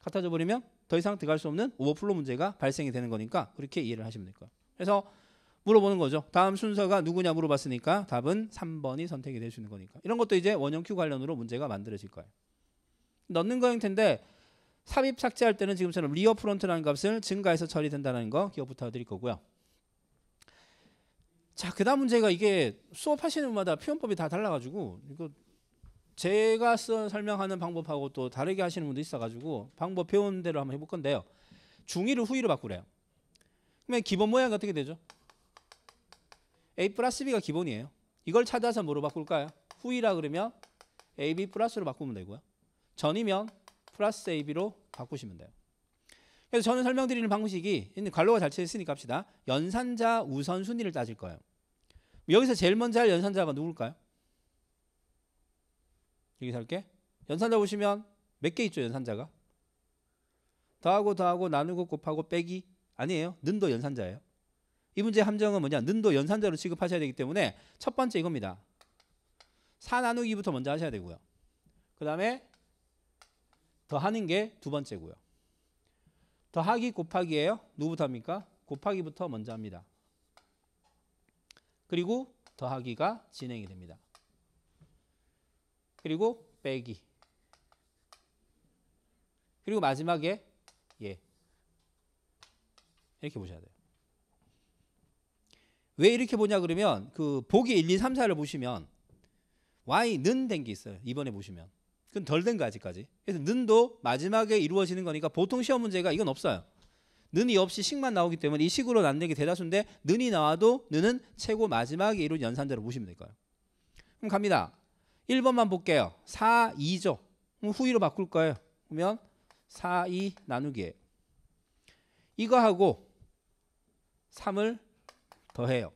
같아져 버리면 더 이상 들어갈 수 없는 오버플로 문제가 발생이 되는 거니까 그렇게 이해를 하시면 될 거예요. 그래서 물어보는 거죠. 다음 순서가 누구냐 물어봤으니까 답은 3번이 선택이 될 수 있는 거니까. 이런 것도 이제 원형 큐 관련으로 문제가 만들어질 거예요. 넣는 거일 텐데 삽입 삭제할 때는 지금처럼 리어 프론트라는 값을 증가해서 처리된다는 거 기억 부탁드릴 거고요. 자, 그다음 문제가 이게 수업하시는 분마다 표현법이 다 달라가지고 이거 제가 쓴 설명하는 방법하고 또 다르게 하시는 분도 있어가지고 방법 배운 대로 한번 해볼 건데요. 중위를 후위로 바꾸래요. 그러면 기본 모양이 어떻게 되죠? A 플러스 B가 기본이에요. 이걸 찾아서 뭐로 바꿀까요? 후위라 그러면 AB 플러스로 바꾸면 되고요. 전이면 플러스 AB로 바꾸시면 돼요. 그래서 저는 설명드리는 방식이 관로가 잘 쳐있으니까 합시다. 연산자 우선순위를 따질 거예요. 여기서 제일 먼저 할 연산자가 누굴까요? 여기서 할게. 연산자 보시면 몇 개 있죠 연산자가? 더하고 더하고 나누고 곱하고 빼기 아니에요. 는도 연산자예요. 이 문제 함정은 뭐냐? 는도 연산자로 취급하셔야 되기 때문에 첫 번째 이겁니다. 4 나누기부터 먼저 하셔야 되고요. 그 다음에 더하는 게 두 번째고요. 더하기 곱하기예요. 누구부터 합니까? 곱하기부터 먼저 합니다. 그리고 더하기가 진행이 됩니다. 그리고 빼기. 그리고 마지막에 예. 이렇게 보셔야 돼요. 왜 이렇게 보냐 그러면 그 보기 1, 2, 3, 4를 보시면 y는 된 게 있어요. 이번에 보시면 그건 덜된 거 아직까지. 그래서 는도 마지막에 이루어지는 거니까 보통 시험 문제가 이건 없어요. 는이 없이 식만 나오기 때문에 이 식으로 난는게 대다수인데 는이 나와도 는은 최고 마지막에 이룬 연산대로 보시면 될까요? 그럼 갑니다. 1번만 볼게요. 4, 2죠. 후위로 바꿀 거예요. 그러면 4, 2 나누기에 이거 하고 3을 더해요.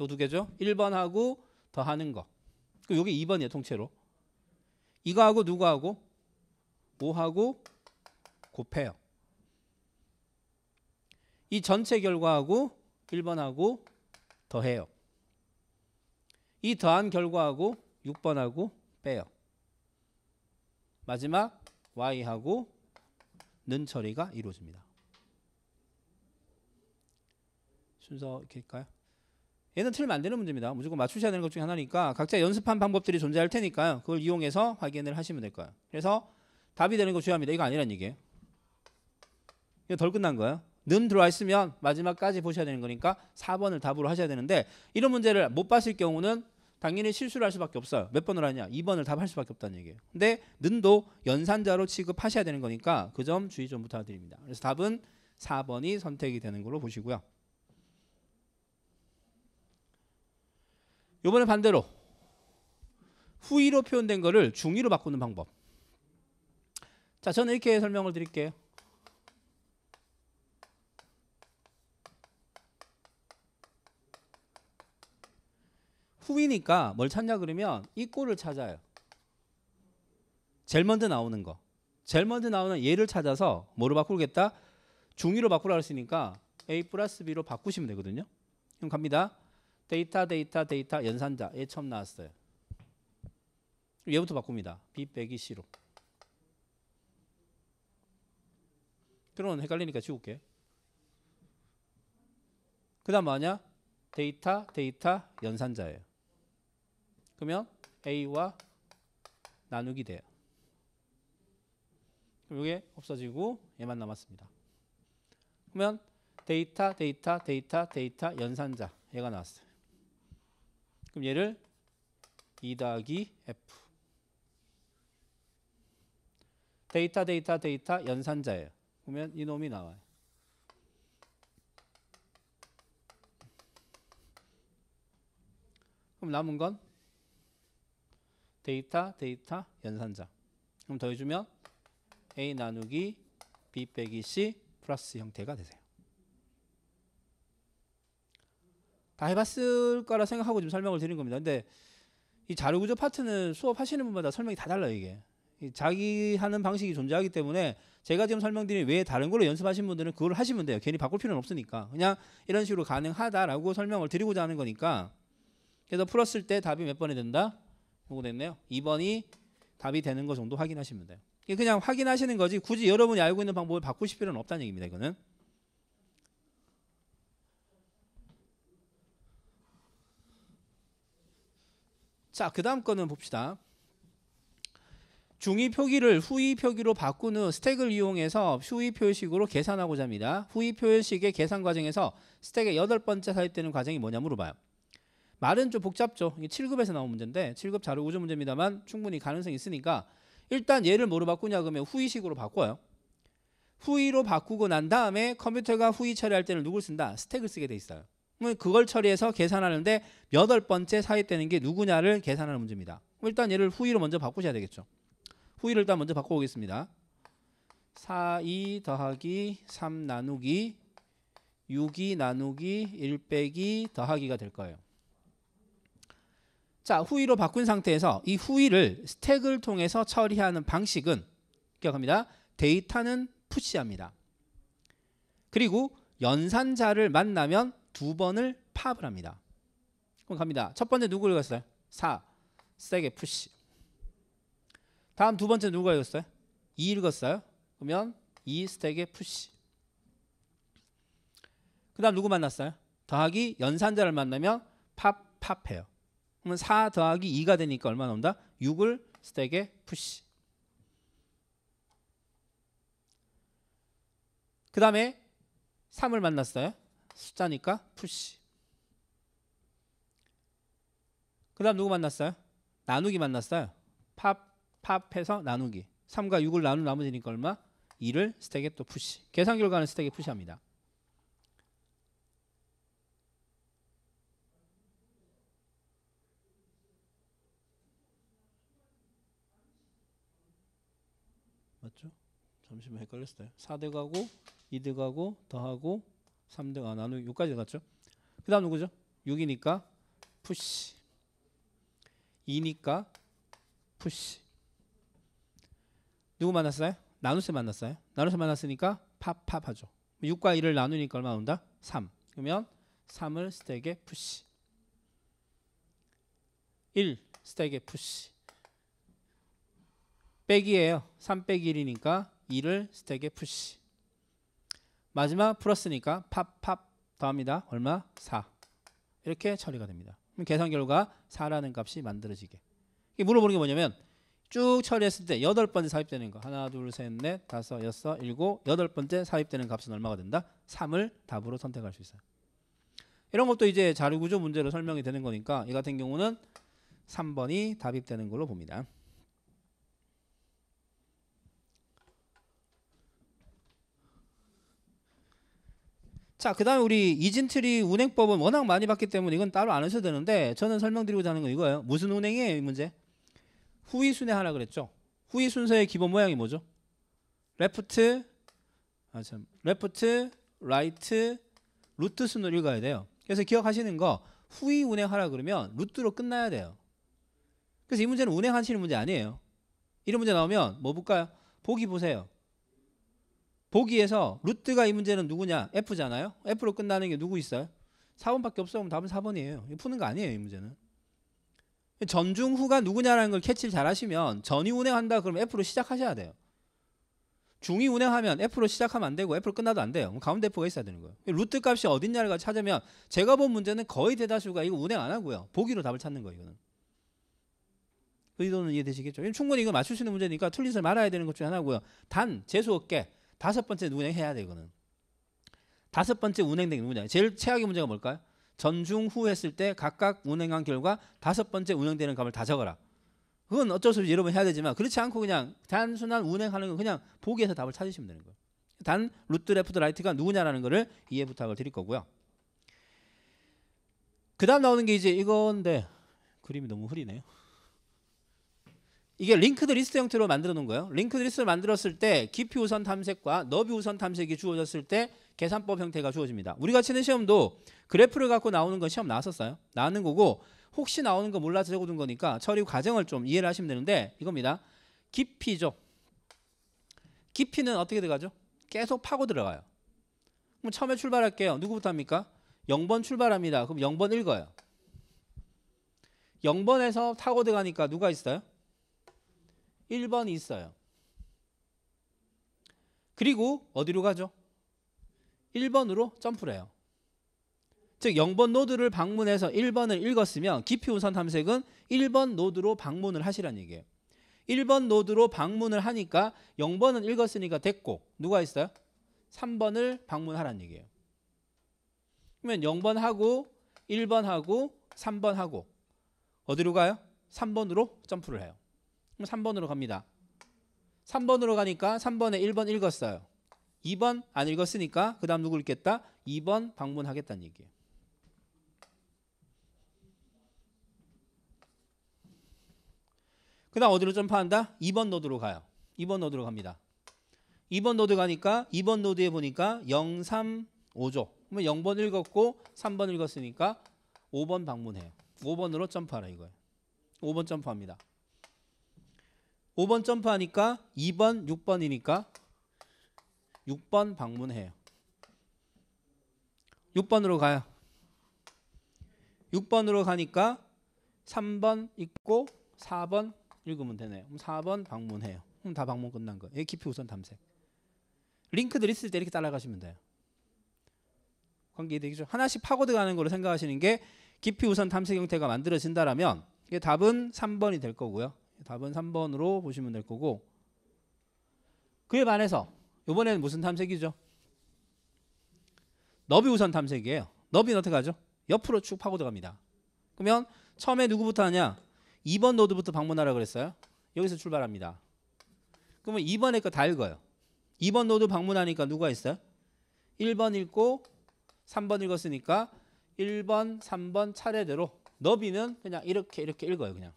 요두 개죠. 1번하고 더하는 거. 그럼 요게 2번이에요, 통째로. 이거하고 누구하고 뭐하고 곱해요. 이 전체 결과하고 1번하고 더해요. 이 더한 결과하고 6번하고 빼요. 마지막 y하고 는 처리가 이루어집니다. 순서 이렇게 할까요? 얘는 틀리면안되는 문제입니다. 무조건 맞추셔야 되는 것 중에 하나니까 각자 연습한 방법들이 존재할 테니까요. 그걸 이용해서 확인을 하시면 될 거예요. 그래서 답이 되는 거 중요합니다. 이거 아니란 얘기예요. 이거 덜 끝난 거예요. 는 들어와 있으면 마지막까지 보셔야 되는 거니까 4번을 답으로 하셔야 되는데 이런 문제를 못 봤을 경우는 당연히 실수를 할 수밖에 없어요. 몇 번을 하냐? 2번을 답할 수밖에 없다는 얘기예요. 근데 는도 연산자로 취급하셔야 되는 거니까 그 점 주의 좀 부탁드립니다. 그래서 답은 4번이 선택이 되는 걸로 보시고요. 요번에 반대로 후위로 표현된 거를 중위로 바꾸는 방법. 자, 저는 이렇게 설명을 드릴게요. 후위니까 뭘 찾냐 그러면 이 꼴을 찾아요. 제일 먼저 나오는 거. 제일 먼저 나오는 얘를 찾아서 뭐로 바꾸겠다? 중위로 바꾸라 했으니까 A 플러스 B로 바꾸시면 되거든요. 그럼 갑니다. 데이터 데이터 데이터 연산자 얘 처음 나왔어요. 얘부터 바꿉니다. B 빼기 C로. 그럼 헷갈리니까 지울게. 그 다음 뭐냐? 데이터 데이터 연산자예요. 그러면 A와 나누기 돼요. 그럼 이게 없어지고 얘만 남았습니다. 그러면 데이터 데이터 데이터 데이터 연산자 얘가 나왔어요. 그럼 얘를 2 더하기 F 데이터 데이터 데이터 연산자예요. 보면 이놈이 나와요. 그럼 남은 건 데이터 데이터 연산자 그럼 더해주면 a 나누기 b 빼기 c 플러스 형태가 되세요. 다 해봤을 거라 생각하고 지금 설명을 드린 겁니다. 근데 이 자료 구조 파트는 수업하시는 분마다 설명이 다 달라요, 이게. 자기 하는 방식이 존재하기 때문에 제가 지금 설명드린 외에 다른 걸로 연습하신 분들은 그걸 하시면 돼요. 괜히 바꿀 필요는 없으니까. 그냥 이런 식으로 가능하다라고 설명을 드리고자 하는 거니까. 그래서 풀었을 때 답이 몇 번이 된다? 보고 됐네요. 2번이 답이 되는 거 정도 확인하시면 돼요. 그냥 확인하시는 거지 굳이 여러분이 알고 있는 방법을 바꾸실 필요는 없다는 얘기입니다. 이거는. 자, 그 다음 거는 봅시다. 중위 표기를 후위 표기로 바꾼 후 스택을 이용해서 후위 표식으로 계산하고자 합니다. 후위 표식의 계산 과정에서 스택의 여덟 번째 사입되는 과정이 뭐냐 물어봐요. 말은 좀 복잡죠. 이게 7급에서 나온 문제인데 7급 자료 우주 문제입니다만 충분히 가능성이 있으니까 일단 얘를 뭐로 바꾸냐 그러면 후위식으로 바꿔요. 후위로 바꾸고 난 다음에 컴퓨터가 후위 처리할 때는 누굴 쓴다? 스택을 쓰게 돼 있어요. 뭐 그걸 처리해서 계산하는데 여덟 번째 사입되는 게 누구냐를 계산하는 문제입니다. 일단 얘를 후위로 먼저 바꾸셔야 되겠죠. 후위를 일단 먼저 바꿔보겠습니다. 4이 더하기 3 나누기 6이 나누기 1 빼기 더하기가 될 거예요. 자 후위로 바꾼 상태에서 이 후위를 스택을 통해서 처리하는 방식은 기억합니다. 데이터는 푸시합니다. 그리고 연산자를 만나면 두 번을 파업을 합니다. 그럼 갑니다. 첫 번째 누구를 갔어요? 4. 세게 푸시. 다음 두 번째 누가 읽었어요? 2 읽었어요. 그러면 2 스택에 푸시. 그 다음 누구 만났어요? 더하기 연산자를 만나면 팝, 팝해요. 그러면 4 더하기 2가 되니까 얼마 나온다? 6을 스택에 푸시. 그 다음에 3을 만났어요. 숫자니까 푸시. 그 다음 누구 만났어요? 나누기 만났어요. 팝, 팝해서 나누기. 3과 6을 나눈 나머지니까 얼마? 2를 스택에 또 푸시. 계산 결과는 스택에 푸시합니다. 맞죠? 잠시만 헷갈렸어요. 4대 가고 2대 가고 더하고 3등 아 나누 6까지 갔죠. 그 다음 누구죠? 6이니까 푸시 2니까 푸시 누구 만났어요? 나누세 만났어요. 나누세 만났으니까 팝팝 하죠. 6과 1을 나누니까 얼마 나온다? 3. 그러면 3을 스택에 푸시 1 스택에 푸시 빼기예요. 3 빼기 1이니까 2를 스택에 푸시 마지막 플러스니까 팝팝 더합니다. 얼마? 4. 이렇게 처리가 됩니다. 그럼 계산 결과 4라는 값이 만들어지게. 물어보는 게 뭐냐면 쭉 처리했을 때 여덟 번째 삽입되는 거 하나 둘셋넷 다섯 여섯 일곱 여덟 번째 삽입되는 값은 얼마가 된다? 3을 답으로 선택할 수 있어요. 이런 것도 이제 자료구조 문제로 설명이 되는 거니까 이 같은 경우는 3번이 답입되는 걸로 봅니다. 자, 그다음에 우리 이진트리 운행법은 워낙 많이 봤기 때문에 이건 따로 안 하셔도 되는데 저는 설명드리고자 하는 건 이거예요. 무슨 운행이에요, 이 문제? 후위 순회하라 그랬죠. 후위 순서의 기본 모양이 뭐죠? 레프트 아 참. 레프트, 라이트, 루트 순으로 읽어야 돼요. 그래서 기억하시는 거 후위 운행하라 그러면 루트로 끝나야 돼요. 그래서 이 문제는 운행하시는 문제 아니에요. 이런 문제 나오면 뭐 볼까요? 보기 보세요. 보기에서 루트가 이 문제는 누구냐? F잖아요. F로 끝나는 게 누구 있어요? 4번밖에 없어. 그럼 답은 4번이에요. 푸는 거 아니에요, 이 문제는. 전중 후가 누구냐라는 걸 캐치를 잘 하시면 전이 운행한다 그러면 F로 시작하셔야 돼요. 중이 운행하면 F로 시작하면 안 되고 F로 끝나도 안 돼요. 가운데 F가 있어야 되는 거예요. 루트 값이 어딨냐를 찾으면 제가 본 문제는 거의 대다수가 이거 운행 안 하고요. 보기로 답을 찾는 거예요, 이거는. 의도는 이해되시겠죠? 충분히 이거 맞출 수 있는 문제니까 틀리지 말아야 되는 것 중에 하나고요. 단, 재수 없게 다섯 번째 운행 해야 돼 이거는. 다섯 번째 운행된 게 누구냐. 제일 최악의 문제가 뭘까요? 전중 후 했을 때 각각 운행한 결과 다섯 번째 운행되는 값을 다 적어라. 그건 어쩔 수 없이 여러분 해야 되지만 그렇지 않고 그냥 단순한 운행하는 거 그냥 보기에서 답을 찾으시면 되는 거예요. 단 루트 레프트 라이트가 누구냐라는 거를 이해 부탁을 드릴 거고요. 그다음 나오는 게 이제 이건데 그림이 너무 흐리네요. 이게 링크드 리스트 형태로 만들어 놓은 거예요. 링크드 리스트를 만들었을 때 깊이 우선 탐색과 너비 우선 탐색이 주어졌을 때 계산법 형태가 주어집니다. 우리가 치는 시험도 그래프를 갖고 나오는 건 시험 나왔었어요. 나왔는 거고 혹시 나오는 거 몰라서 적어둔 거니까 처리 과정을 좀 이해를 하시면 되는데 이겁니다. 깊이죠. 깊이는 어떻게 들어가죠? 계속 파고 들어가요. 그럼 처음에 출발할게요. 누구부터 합니까? 0번 출발합니다. 그럼 0번 읽어요. 0번에서 타고 들어가니까 누가 있어요? 1번이 있어요. 그리고 어디로 가죠? 1번으로 점프를 해요. 즉 0번 노드를 방문해서 1번을 읽었으면 깊이 운산 탐색은 1번 노드로 방문을 하시라는 얘기예요. 1번 노드로 방문을 하니까 0번은 읽었으니까 됐고 누가 있어요? 3번을 방문하라는 얘기예요. 그러면 0번하고 1번하고 3번하고 어디로 가요? 3번으로 점프를 해요. 그럼 3번으로 갑니다. 3번으로 가니까 3번에 1번 읽었어요. 2번 안 읽었으니까 그 다음 누구 읽겠다? 2번 방문하겠다는 얘기예요. 그 다음 어디로 점프한다? 2번 노드로 가요. 2번 노드로 갑니다. 2번 노드 가니까 2번 노드에 보니까 0, 3, 5조. 그러면 0번 읽었고 3번 읽었으니까 5번 방문해요. 5번으로 점프하라 이거예요. 5번 점프합니다. 5번 점프하니까 2번, 6번이니까 6번 방문해요. 6번으로 가요. 6번으로 가니까 3번 읽고 4번 읽으면 되네요. 4번 방문해요. 그럼 다 방문 끝난 거예요. 깊이 우선 탐색. 링크들 있을 때 이렇게 따라가시면 돼요. 관계되기죠. 하나씩 파고들어가는 걸로 생각하시는 게 깊이 우선 탐색 형태가 만들어진다라면 이게 답은 3번이 될 거고요. 답은 3번으로 보시면 될 거고 그에 반해서 이번에는 무슨 탐색이죠? 너비 우선 탐색이에요. 너비는 어떻게 가죠 옆으로 쭉 파고 들어갑니다. 그러면 처음에 누구부터 하냐? 2번 노드부터 방문하라 그랬어요. 여기서 출발합니다. 그러면 2번에 거다 읽어요. 2번 노드 방문하니까 누가 있어요? 1번 읽고 3번 읽었으니까 1번, 3번 차례대로 너비는 그냥 이렇게 이렇게 읽어요. 그냥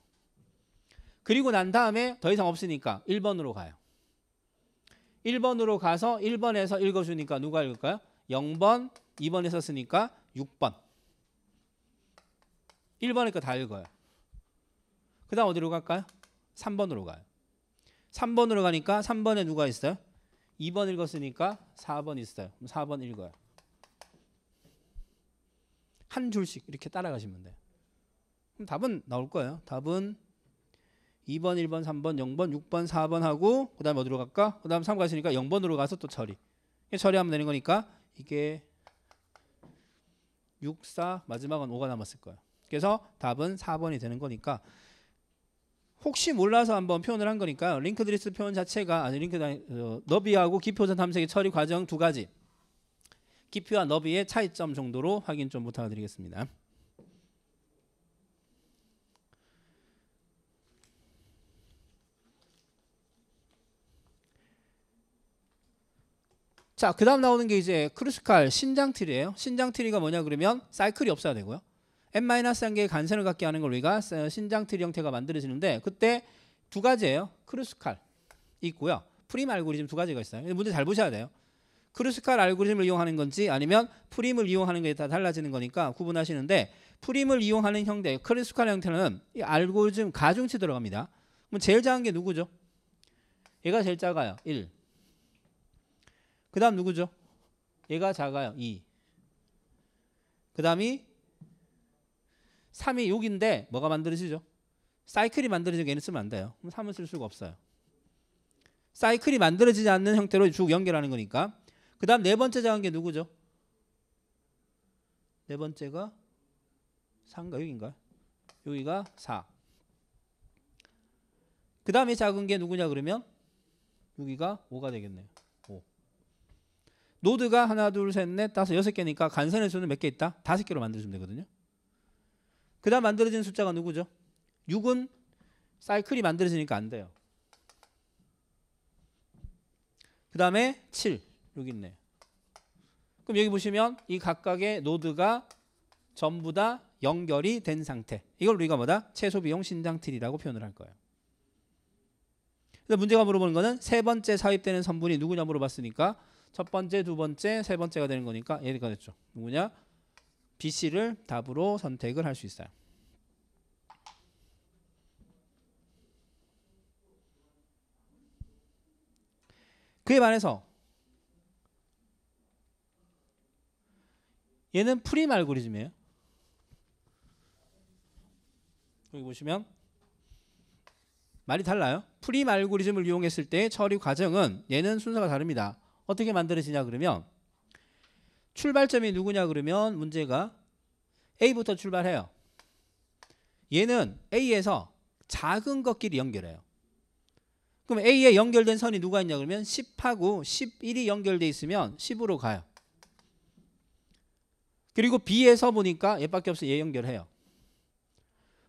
그리고 난 다음에 더 이상 없으니까 1번으로 가요. 1번으로 가서 1번에서 읽어주니까 누가 읽을까요? 0번, 2번에서 쓰니까 6번. 1번에 거다 읽어요. 그 다음 어디로 갈까요? 3번으로 가요. 3번으로 가니까 3번에 누가 있어요? 2번 읽었으니까 4번 있어요. 4번 읽어요. 한 줄씩 이렇게 따라가시면 돼요. 그럼 답은 나올 거예요. 답은 2번, 1번, 3번, 0번, 6번, 4번 하고 그 다음에 어디로 갈까? 그 다음 3 가시니까 0번으로 가서 또 처리 처리하면 되는 거니까 이게 6, 4 마지막은 5가 남았을 거예요 그래서 답은 4번이 되는 거니까 혹시 몰라서 한번 표현을 한 거니까 링크 드리스 표현 자체가 아니 링크 어, 너비하고 기표전 탐색의 처리 과정 두 가지 기표와 너비의 차이점 정도로 확인 좀 부탁드리겠습니다. 자, 그 다음 나오는 게 이제 크루스칼 신장트리예요. 신장트리가 뭐냐 그러면 사이클이 없어야 되고요. n-1 개의 간선을 갖게 하는 걸 우리가 신장트리 형태가 만들어지는데 그때 두 가지예요. 크루스칼 있고요. 프림 알고리즘 두 가지가 있어요. 문제 잘 보셔야 돼요. 크루스칼 알고리즘을 이용하는 건지 아니면 프림을 이용하는 게 다 달라지는 거니까 구분하시는데 프림을 이용하는 형태, 크루스칼 형태는 이 알고리즘 가중치 들어갑니다. 그럼 제일 작은 게 누구죠? 얘가 제일 작아요. 1. 그 다음 누구죠? 얘가 작아요. 2. 그 다음이 3이 6인데 뭐가 만들어지죠? 사이클이 만들어지는 얘는 쓰면 안 돼요. 그럼 3을 쓸 수가 없어요. 사이클이 만들어지지 않는 형태로 쭉 연결하는 거니까. 그 다음 네 번째 작은 게 누구죠? 네 번째가 3가 6인가요? 여기가 4. 그 다음에 작은 게 누구냐 그러면 여기가 5가 되겠네요. 노드가 하나 둘셋넷 다섯 여섯 개니까 간선의 수는 몇 개 있다? 다섯 개로 만들어주면 되거든요. 그 다음 만들어진 숫자가 누구죠? 6은 사이클이 만들어지니까 안 돼요. 그 다음에 7 여기 있네. 그럼 여기 보시면 이 각각의 노드가 전부 다 연결이 된 상태. 이걸 우리가 뭐다? 최소 비용 신장 틀이라고 표현을 할 거예요. 근데 문제가 물어보는 거는 세 번째 삽입되는 선분이 누구냐 물어봤으니까 첫 번째, 두 번째, 세 번째가 되는 거니까 얘가 됐죠. 누구냐? BC를 답으로 선택을 할 수 있어요. 그에 반해서 얘는 프림 알고리즘이에요. 여기 보시면 말이 달라요. 프림 알고리즘을 이용했을 때 처리 과정은 얘는 순서가 다릅니다. 어떻게 만들어지냐 그러면 출발점이 누구냐 그러면 문제가 A부터 출발해요. 얘는 A에서 작은 것끼리 연결해요. 그럼 A에 연결된 선이 누가 있냐 그러면 10하고 11이 연결돼 있으면 10으로 가요. 그리고 B에서 보니까 얘밖에 없어 얘 연결해요.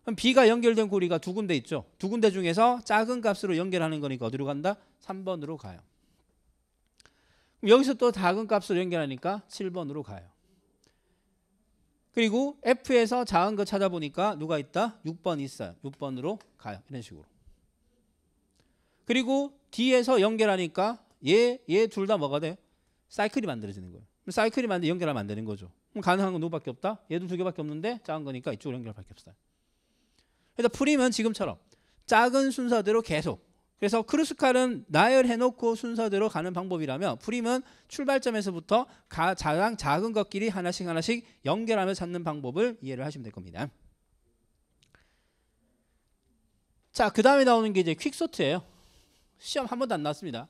그럼 B가 연결된 고리가 두 군데 있죠. 두 군데 중에서 작은 값으로 연결하는 거니까 어디로 간다? 3번으로 가요. 여기서 또 작은 값을 연결하니까 7번으로 가요. 그리고 F에서 작은 거 찾아보니까 누가 있다? 6번 있어요. 6번으로 가요. 이런 식으로. 그리고 D에서 연결하니까 얘, 얘 둘 다 뭐가 돼요? 사이클이 만들어지는 거예요. 사이클이 만들 연결하면 안 되는 거죠. 그럼 가능한 건 누구밖에 없다? 얘도 두 개밖에 없는데 작은 거니까 이쪽으로 연결밖에 할 없어요. 그래서 프림은 지금처럼 작은 순서대로 계속 그래서 크루스칼은 나열해놓고 순서대로 가는 방법이라며 프림은 출발점에서부터 가, 장 작은 것끼리 하나씩 하나씩 연결하며 찾는 방법을 이해를 하시면 될 겁니다. 자, 그 다음에 나오는 게 이제 퀵소트예요. 시험 한 번도 안 났습니다.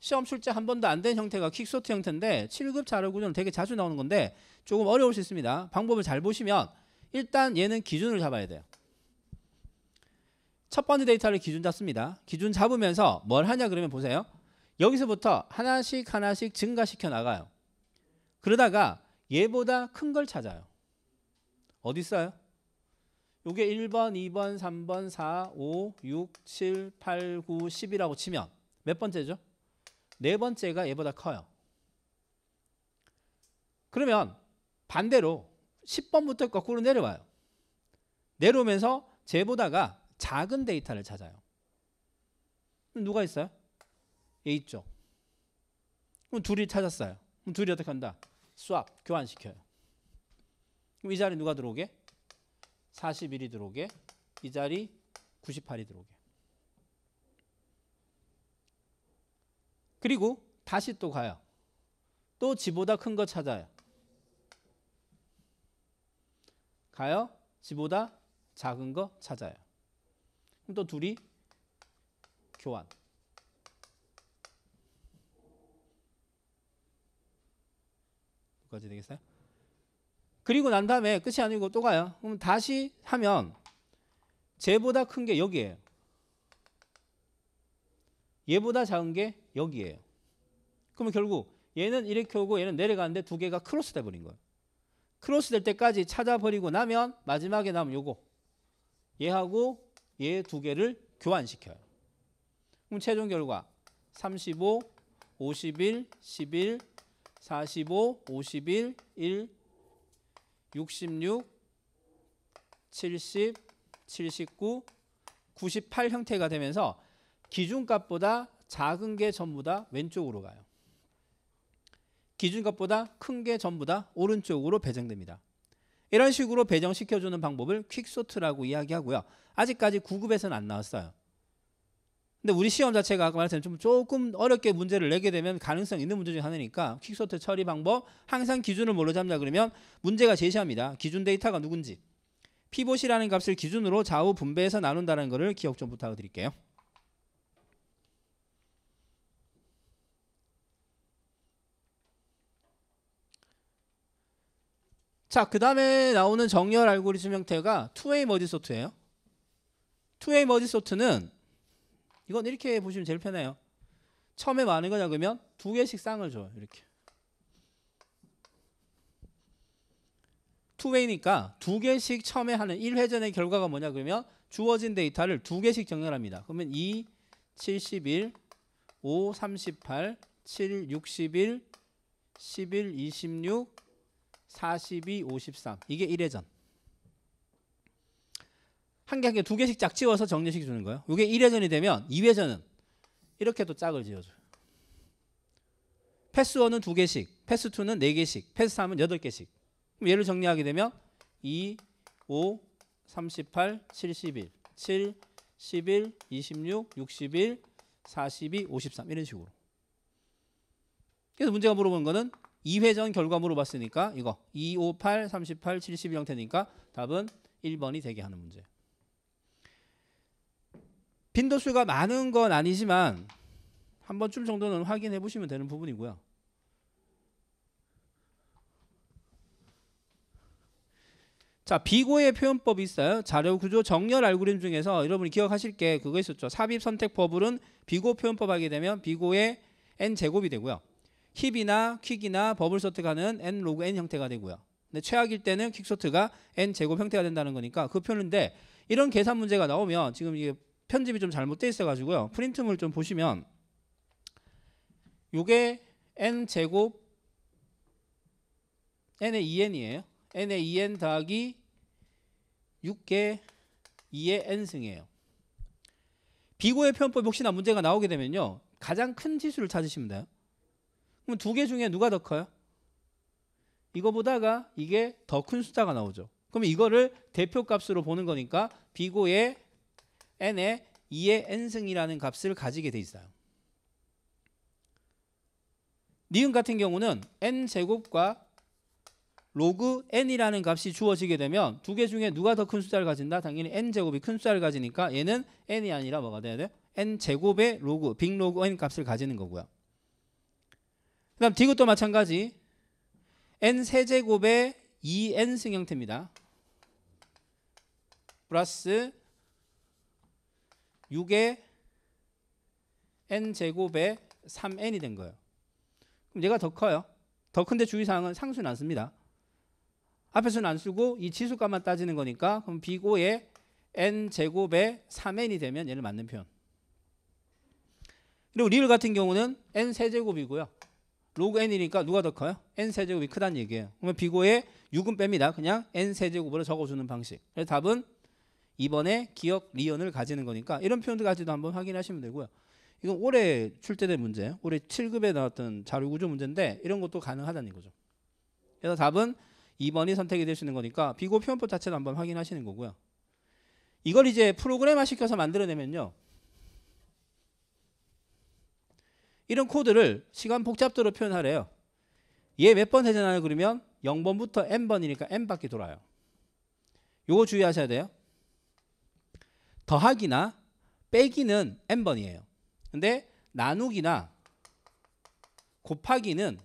시험 출제 한 번도 안 된 형태가 퀵소트 형태인데 7급 자료구조는 되게 자주 나오는 건데 조금 어려울 수 있습니다. 방법을 잘 보시면 일단 얘는 기준을 잡아야 돼요. 첫 번째 데이터를 기준 잡습니다. 기준 잡으면서 뭘 하냐 그러면 보세요. 여기서부터 하나씩 하나씩 증가시켜 나가요. 그러다가 얘보다 큰 걸 찾아요. 어디 있어요? 이게 1번, 2번, 3번, 4, 5, 6, 7, 8, 9, 10이라고 치면 몇 번째죠? 네 번째가 얘보다 커요. 그러면 반대로 10번부터 거꾸로 내려와요. 내려오면서 쟤보다가 작은 데이터를 찾아요. 누가 있어요? A 쪽. 그럼 둘이 찾았어요. 그럼 둘이 어떻게 한다? 수압 교환시켜요. 그럼 이 자리 누가 들어오게? 41이 들어오게. 이 자리 98이 들어오게. 그리고 다시 또 가요. 또 지보다 큰 거 찾아요. 가요. 지보다 작은 거 찾아요. 그럼 또 둘이 교환. 까지 되겠어요? 그리고 난 다음에 끝이 아니고 또 가요. 그럼 다시 하면 쟤보다 큰 게 여기에요. 얘보다 작은 게 여기에요. 그러면 결국 얘는 이렇게 오고 얘는 내려가는데 두 개가 크로스 돼 버린 거예요. 크로스 될 때까지 찾아 버리고 나면 마지막에 남은 요거. 얘하고 얘두 예 개를 교환시켜요. 그럼 최종 결과 35, 51, 11, 45, 51, 1, 66, 70, 79, 98 형태가 되면서 기준값보다 작은 게 전부 다 왼쪽으로 가요. 기준값보다 큰 게 전부 다 오른쪽으로 배정됩니다. 이런 식으로 배정시켜주는 방법을 퀵소트라고 이야기하고요. 아직까지 구급에서는안 나왔어요. 근데 우리 시험 자체가 아까 말씀듯이좀 조금 어렵게 문제를 내게 되면 가능성 있는 문제 중 하나니까 퀵소트 처리 방법 항상 기준을 뭘로 잡냐 그러면 문제가 제시합니다. 기준 데이터가 누군지 피봇이라는 값을 기준으로 좌우 분배해서 나눈다는 것을 기억 좀 부탁드릴게요. 자, 그 다음에 나오는 정렬 알고리즘 형태가 투웨이 머지 소트예요. 투웨이 머지 소트는 이건 이렇게 보시면 제일 편해요. 처음에 많은 거냐그러면두 개씩 쌍을 줘요. 이렇게. 투웨이니까 두 개씩 처음에 하는 1회전의 결과가 뭐냐 그러면 주어진 데이터를 두 개씩 정렬합니다. 그러면 2, 71, 5, 38, 7, 61, 11, 26, 42, 53 이게 1회전 한개한 개 두 개씩 짝 지워서 정리식 주는 거예요 이게 1회전이 되면 2회전은 이렇게 또 짝을 지어줘요 패스 1은 두 개씩 패스 2는 네 개씩 패스 3은 여덟 개씩 그럼 얘를 정리하게 되면 2, 5, 38, 71 7, 11, 26, 61, 42, 53 이런 식으로 그래서 문제가 물어보는 거는 2회전 결과물로 봤으니까 이거 2, 5, 8, 38, 70 형태니까 답은 1번이 되게 하는 문제. 빈도수가 많은 건 아니지만 한 번쯤 정도는 확인해 보시면 되는 부분이고요. 자, 비고의 표현법이 있어요. 자료 구조 정렬 알고리즘 중에서 여러분이 기억하실 게 그거 있었죠. 삽입 선택 버블은 비고 표현법 하게 되면 비고의 n 제곱이 되고요. 힙이나 퀵이나 버블소트 가는 n 로그 n 형태가 되고요. 근데 최악일 때는 퀵소트가 n 제곱 형태가 된다는 거니까 그 표현인데 이런 계산 문제가 나오면 지금 이게 편집이 좀 잘못돼 있어가지고요. 프린트물 좀 보시면 요게 n 제곱 n의 2n이에요. E n의 2n e 더하기 6개 2의 e n승이에요. 비고의 표현법 혹시나 문제가 나오게 되면요. 가장 큰 지수를 찾으시면 돼요. 그럼 두개 중에 누가 더 커요? 이거보다가 이게 더 큰 숫자가 나오죠. 그럼 이거를 대표값으로 보는 거니까 비고의 n의 2의 n승이라는 값을 가지게 돼 있어요. 니은 같은 경우는 n제곱과 로그 n이라는 값이 주어지게 되면 두 개 중에 누가 더 큰 숫자를 가진다? 당연히 n제곱이 큰 숫자를 가지니까 얘는 n이 아니라 뭐가 돼야 돼? n제곱의 로그, 빅로그 n 값을 가지는 거고요. 그 다음 디귿도 마찬가지 n 세제곱의 2n승 e 형태입니다. 플러스 6의 n제곱의 3n이 된 거예요. 그럼 얘가 더 커요. 더 큰데 주의사항은 상수는 안 씁니다. 앞에서는 안 쓰고 이 지수값만 따지는 거니까 그럼 비고의 n제곱의 3n이 되면 얘를 맞는 표현. 그리고 리을 같은 경우는 n세제곱이고요. 로그 n이니까 누가 더 커요? n 세제곱이 크다는 얘기예요. 그러면 비고에 6은 뺍니다. 그냥 n 세제곱으로 적어주는 방식. 그래서 답은 이번에 기억 리언을 가지는 거니까 이런 표현도 가지도 한번 확인하시면 되고요. 이건 올해 출제된 문제, 올해 7급에 나왔던 자료 구조 문제인데 이런 것도 가능하다는 거죠. 그래서 답은 2번이 선택이 되시는 거니까 비고 표현법 자체도 한번 확인하시는 거고요. 이걸 이제 프로그램화 시켜서 만들어내면요. 이런 코드를 시간 복잡도로 표현하래요. 얘 몇번 회전하냐 그러면 0번부터 n번이니까 n밖에 돌아요. 요거 주의하셔야 돼요. 더하기나 빼기는 n번이에요. 근데 나누기나 곱하기는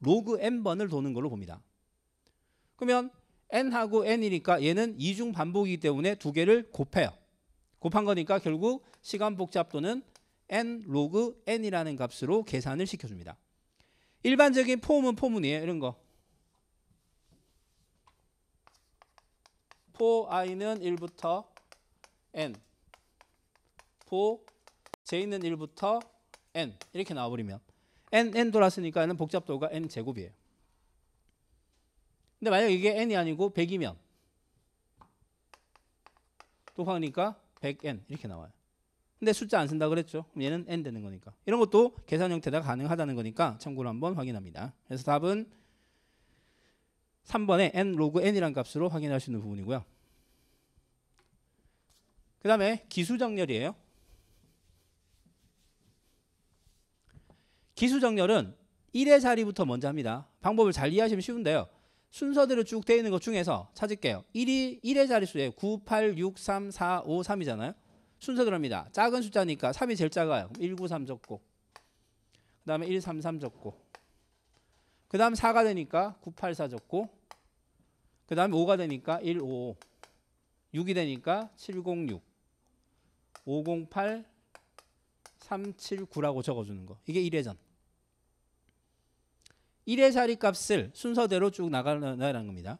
로그 n번을 도는 걸로 봅니다. 그러면 n하고 n이니까 얘는 이중 반복이기 때문에 두 개를 곱해요. 곱한 거니까 결국 시간 복잡도는 n 로그 n이라는 값으로 계산을 시켜줍니다. 일반적인 포은 포문이에요. 이런 거. 4i는 1부터 n 4j는 1부터 n 이렇게 나와버리면 n n 돌았으니까 는 복잡도가 n 제곱이에요. 근데 만약 이게 n이 아니고 100이면 또하니까 100n 이렇게 나와요. 근데 숫자 안 쓴다 그랬죠. 얘는 n 되는 거니까. 이런 것도 계산 형태가 가능하다는 거니까 참고로 한번 확인합니다. 그래서 답은 3번에 n 로그 n이란 값으로 확인할 수 있는 부분이고요. 그 다음에 기수정렬이에요. 기수정렬은 1의 자리부터 먼저 합니다. 방법을 잘 이해하시면 쉬운데요. 순서대로 쭉 되어 있는 것 중에서 찾을게요. 1이 1의 자리수에 9, 8, 6, 3, 4, 5, 3이잖아요. 순서대로 합니다. 작은 숫자니까 3이 제일 작아요. 193 적고 그 다음에 133 적고 그 다음 4가 되니까 984 적고 그다음 5가 되니까 155 6이 되니까 706 508 379라고 적어주는 거 이게 1회전 1의 자리값을 순서대로 쭉 나가라는 겁니다.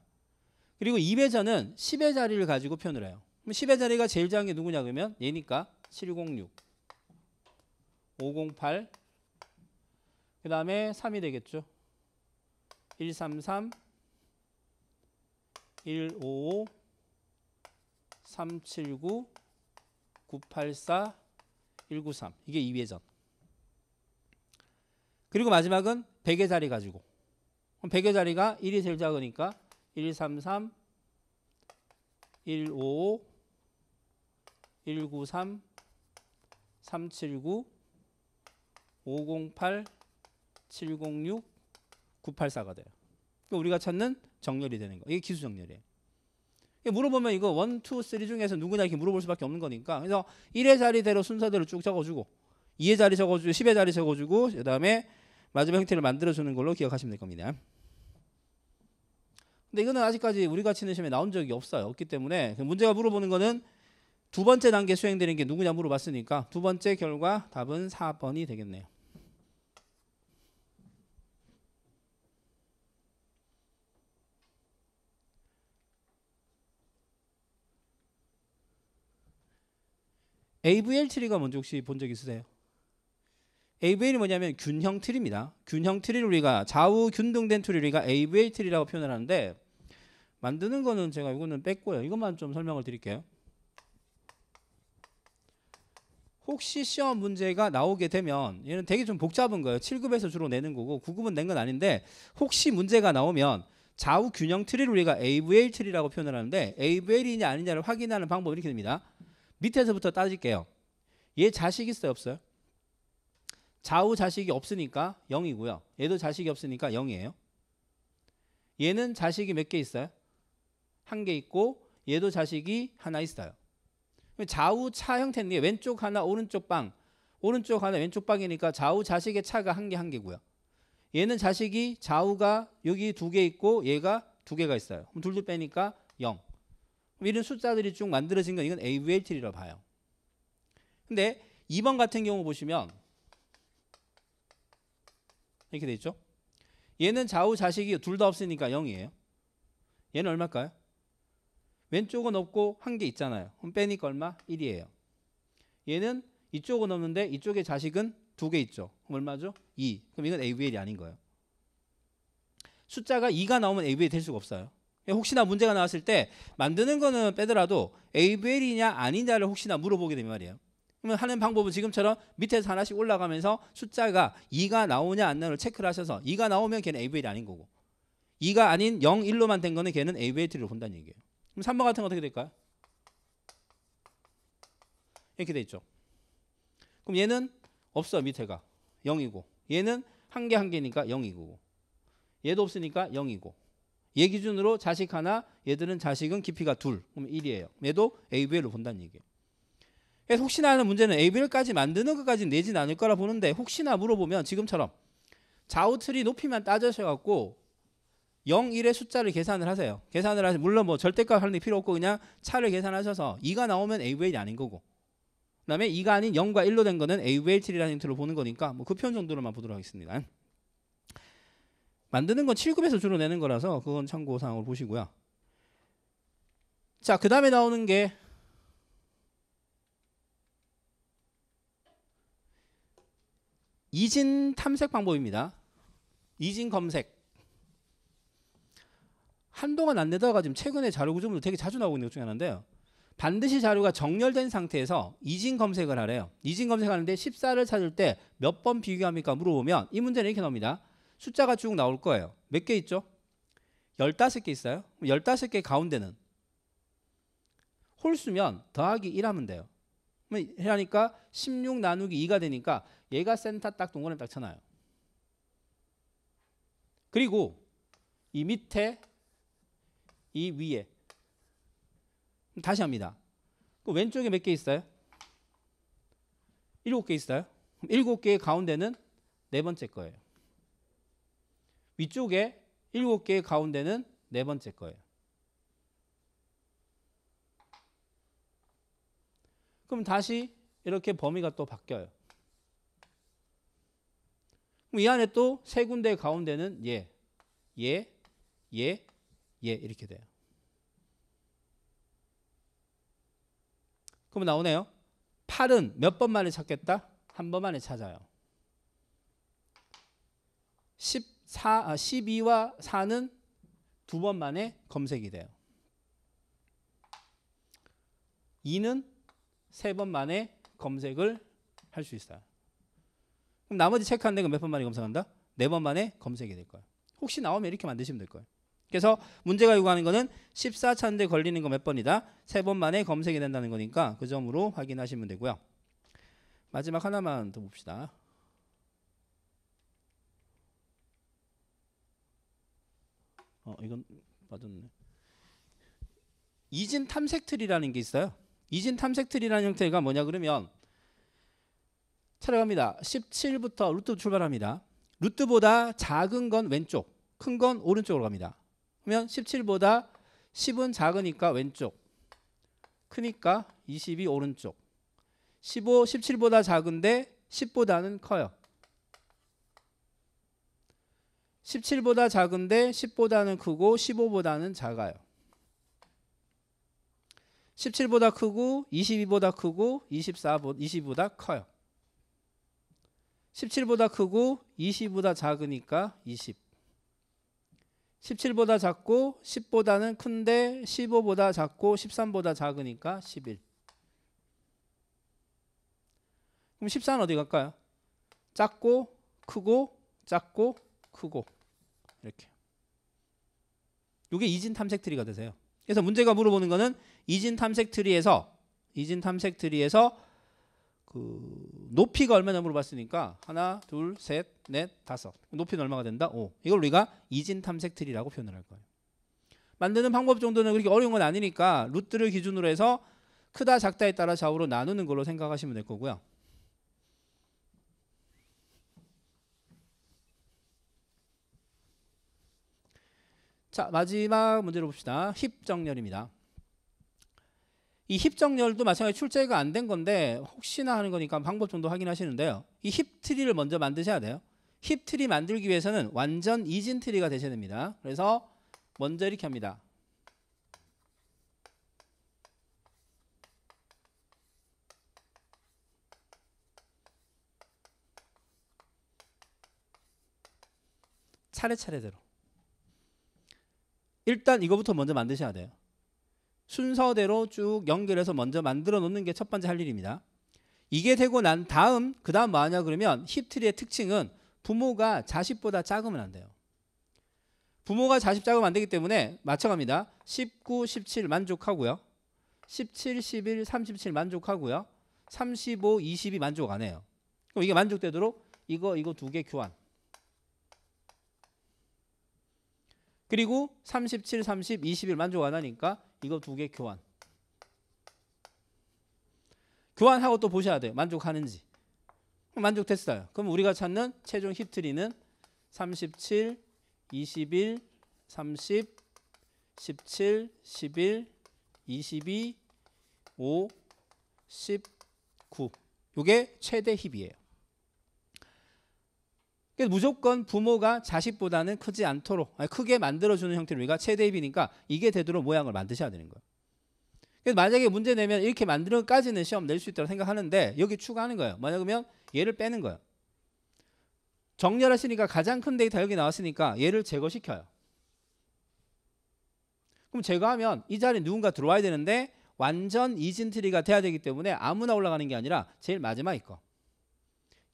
그리고 2회전은 10의 자리를 가지고 표현을 해요. 그럼 10의 자리가 제일 작은 게 누구냐 그러면 얘니까 706 508그 다음에 3이 되겠죠 133 155 379 984 193 이게 2회전 그리고 마지막은 100의 자리 가지고 그럼 100의 자리가 1이 제일 작으니까 133 155 193 379 508 706 984가 돼요. 그러니까 우리가 찾는 정렬이 되는 거. 이게 기수 정렬이에요. 물어보면 이거 1, 2, 3 중에서 누구냐 이렇게 물어볼 수밖에 없는 거니까. 그래서 1의 자리대로 순서대로 쭉 적어주고 2의 자리 적어주고 10의 자리 적어주고 그다음에 마지막 형태를 만들어주는 걸로 기억하시면 될 겁니다. 근데 이거는 아직까지 우리가 치는 시험에 나온 적이 없어요. 없기 때문에 그 문제가 물어보는 거는 두 번째 단계 수행되는 게 누구냐 물어봤으니까 두 번째 결과 답은 4번이 되겠네요. AVL 트리가 뭔지 혹시 본 적 있으세요? AVL이 뭐냐면 균형 트리입니다. 균형 트리를 우리가 좌우 균등된 트리를 우리가 AVL 트리라고 표현을 하는데 만드는 거는 제가 이거는 뺐고요. 이것만 좀 설명을 드릴게요. 혹시 시험 문제가 나오게 되면 얘는 되게 좀 복잡한 거예요. 7급에서 주로 내는 거고 9급은 낸 건 아닌데 혹시 문제가 나오면 좌우 균형 트리를 우리가 AVL 트리라고 표현을 하는데 AVL이냐 아니냐를 확인하는 방법이 이렇게 됩니다. 밑에서부터 따질게요. 얘 자식 있어요 없어요? 좌우 자식이 없으니까 0이고요. 얘도 자식이 없으니까 0이에요. 얘는 자식이 몇 개 있어요? 한 개 있고 얘도 자식이 하나 있어요. 좌우 차 형태인데 왼쪽 하나 오른쪽 빵 오른쪽 하나 왼쪽 빵이니까 좌우 자식의 차가 한 개 한 개고요. 얘는 자식이 좌우가 여기 두 개 있고 얘가 두 개가 있어요. 그럼 둘둘 빼니까 0. 그럼 이런 숫자들이 쭉 만들어진 건 이건 AVLT라고 봐요. 근데 2번 같은 경우 보시면 이렇게 돼 있죠. 얘는 좌우 자식이 둘 다 없으니까 0이에요. 얘는 얼마일까요? 왼쪽은 없고 한 개 있잖아요. 그럼 빼니까 얼마? 1이에요. 얘는 이쪽은 없는데 이쪽의 자식은 두 개 있죠. 그럼 얼마죠? 2. 그럼 이건 AVL이 아닌 거예요. 숫자가 2가 나오면 AVL이 될 수가 없어요. 혹시나 문제가 나왔을 때 만드는 거는 빼더라도 AVL이냐 아니냐를 혹시나 물어보게 되면 말이에요. 그러면 하는 방법은 지금처럼 밑에서 하나씩 올라가면서 숫자가 2가 나오냐 안 나오냐 를 체크를 하셔서 2가 나오면 걔는 AVL이 아닌 거고 2가 아닌 0, 1로만 된 거는 걔는 AVL로 본다는 얘기예요. 그럼 3번 같은 거 어떻게 될까요? 이렇게 돼 있죠. 그럼 얘는 없어 밑에가 0이고 얘는 한개한 개니까 0이고 얘도 없으니까 0이고 얘 기준으로 자식 하나 얘들은 자식은 깊이가 둘 그럼 1이에요. 얘도 ABL로 본다는 얘기예요. 그래서 혹시나 하는 문제는 ABL까지 만드는 것까지 내진 않을 거라 보는데 혹시나 물어보면 지금처럼 좌우 틀이 높이만 따져셔 갖고 0, 1의 숫자를 계산을 하세요. 계산을 하세요. 물론 뭐 절대값 하는 게 필요 없고 그냥 차를 계산하셔서 2가 나오면 a 웨일이 아닌 거고 그 다음에 2가 아닌 0과 1로 된 거는 a 웨일이라는 형태로 보는 거니까 뭐그 표현 정도로만 보도록 하겠습니다. 만드는 건 7급에서 주로 내는 거라서 그건 참고사항으로 보시고요. 자, 그 다음에 나오는 게 이진 탐색 방법입니다. 이진 검색. 한동안 안 내다가 지금 최근에 자료 구조물 되게 자주 나오고 있는 것 중에 하나인데요. 반드시 자료가 정렬된 상태에서 이진 검색을 하래요. 이진 검색하는데 14를 찾을 때 몇 번 비교합니까? 물어보면 이 문제는 이렇게 나옵니다. 숫자가 쭉 나올 거예요. 몇 개 있죠? 15개 있어요. 15개 가운데는 홀수면 더하기 1하면 돼요. 그러니까 16 나누기 2가 되니까 얘가 센터 딱 동그라미 딱 쳐놔요. 그리고 이 밑에 이 위에 다시 합니다. 그 왼쪽에 몇 개 있어요? 일곱 개 있어요. 일곱 개의 가운데는 네 번째 거예요. 위쪽에 일곱 개의 가운데는 네 번째 거예요. 그럼 다시 이렇게 범위가 또 바뀌어요. 이 안에 또 세 군데 가운데는 예, 예, 예, 예 이렇게 돼요. 그럼 나오네요. 8은 몇번 만에 찾겠다? 한 번 만에 찾아요. 14, 아, 12와 4는 두 번 만에 검색이 돼요. 2는 세 번 만에 검색을 할 수 있어요. 그럼 나머지 체크한 데가 몇번 만에 검색한다? 네번 만에 검색이 될 거예요. 혹시 나오면 이렇게 만드시면 될 거예요. 그래서 문제가 요구하는 것은 14차인데 걸리는 거 몇 번이다? 세 번 만에 검색이 된다는 거니까 그 점으로 확인하시면 되고요. 마지막 하나만 더 봅시다. 어, 이건 빠졌네. 이진 탐색 틀이라는 게 있어요. 이진 탐색 틀이라는 형태가 뭐냐 그러면 찾아갑니다. 17부터 루트 출발합니다. 루트보다 작은 건 왼쪽, 큰 건 오른쪽으로 갑니다. 그러면 17보다 10은 작으니까 왼쪽 크니까 20이 오른쪽 15, 17보다 작은데 10보다는 커요 17보다 작은데 10보다는 크고 15보다는 작아요 17보다 크고 22보다 크고 24보, 20보다 커요 17보다 크고 20보다 작으니까 20 17보다 작고 10보다는 큰데 15보다 작고 13보다 작으니까 11. 그럼 14는 어디 갈까요? 작고 크고 작고 크고 이렇게. 이게 이진 탐색 트리가 되세요. 그래서 문제가 물어보는 거는 이진 탐색 트리에서 이진 탐색 트리에서 그 높이가 얼마냐 물어봤으니까 하나, 둘, 셋, 넷, 다섯. 높이는 얼마가 된다? 5. 이걸 우리가 이진 탐색 틀이라고 표현을 할 거예요. 만드는 방법 정도는 그렇게 어려운 건 아니니까 루트를 기준으로 해서 크다 작다에 따라 좌우로 나누는 걸로 생각하시면 될 거고요. 자, 마지막 문제로 봅시다. 힙 정렬입니다. 이힙 정렬도 마찬가지 출제가 안 된 건데 혹시나 하는 거니까 방법 좀 더 확인하시는데요. 이 힙 트리를 먼저 만드셔야 돼요. 힙 트리 만들기 위해서는 완전 이진 트리가 되셔야 됩니다. 그래서 먼저 이렇게 합니다. 차례차례대로 일단 이거부터 먼저 만드셔야 돼요. 순서대로 쭉 연결해서 먼저 만들어 놓는 게 첫 번째 할 일입니다. 이게 되고 난 다음 그 다음 뭐하냐 그러면 힙트리의 특징은 부모가 자식보다 작으면 안 돼요. 부모가 자식 작으면 안 되기 때문에 맞춰갑니다. 19, 17 만족하고요. 17, 11, 37 만족하고요. 35, 20이 만족 안 해요. 그럼 이게 만족되도록 이거 이거 두 개 교환. 그리고 37, 30, 21 만족 안 하니까 이거 두 개 교환. 교환하고 또 보셔야 돼요. 만족하는지. 만족됐어요. 그럼 우리가 찾는 최종 히트리는 37, 21, 30, 17, 11, 22, 5, 19. 요게 최대 힙이에요. 무조건 부모가 자식보다는 크지 않도록 아니, 크게 만들어주는 형태로 우리가 최대입이니까 이게 되도록 모양을 만드셔야 되는 거예요. 그래서 만약에 문제 내면 이렇게 만들어까지는 시험 낼 수 있다고 생각하는데 여기 추가하는 거예요. 만약 그러면 얘를 빼는 거예요. 정렬하시니까 가장 큰 데이터 여기 나왔으니까 얘를 제거시켜요. 그럼 제거하면 이 자리에 누군가 들어와야 되는데 완전 이진트리가 돼야 되기 때문에 아무나 올라가는 게 아니라 제일 마지막에 거.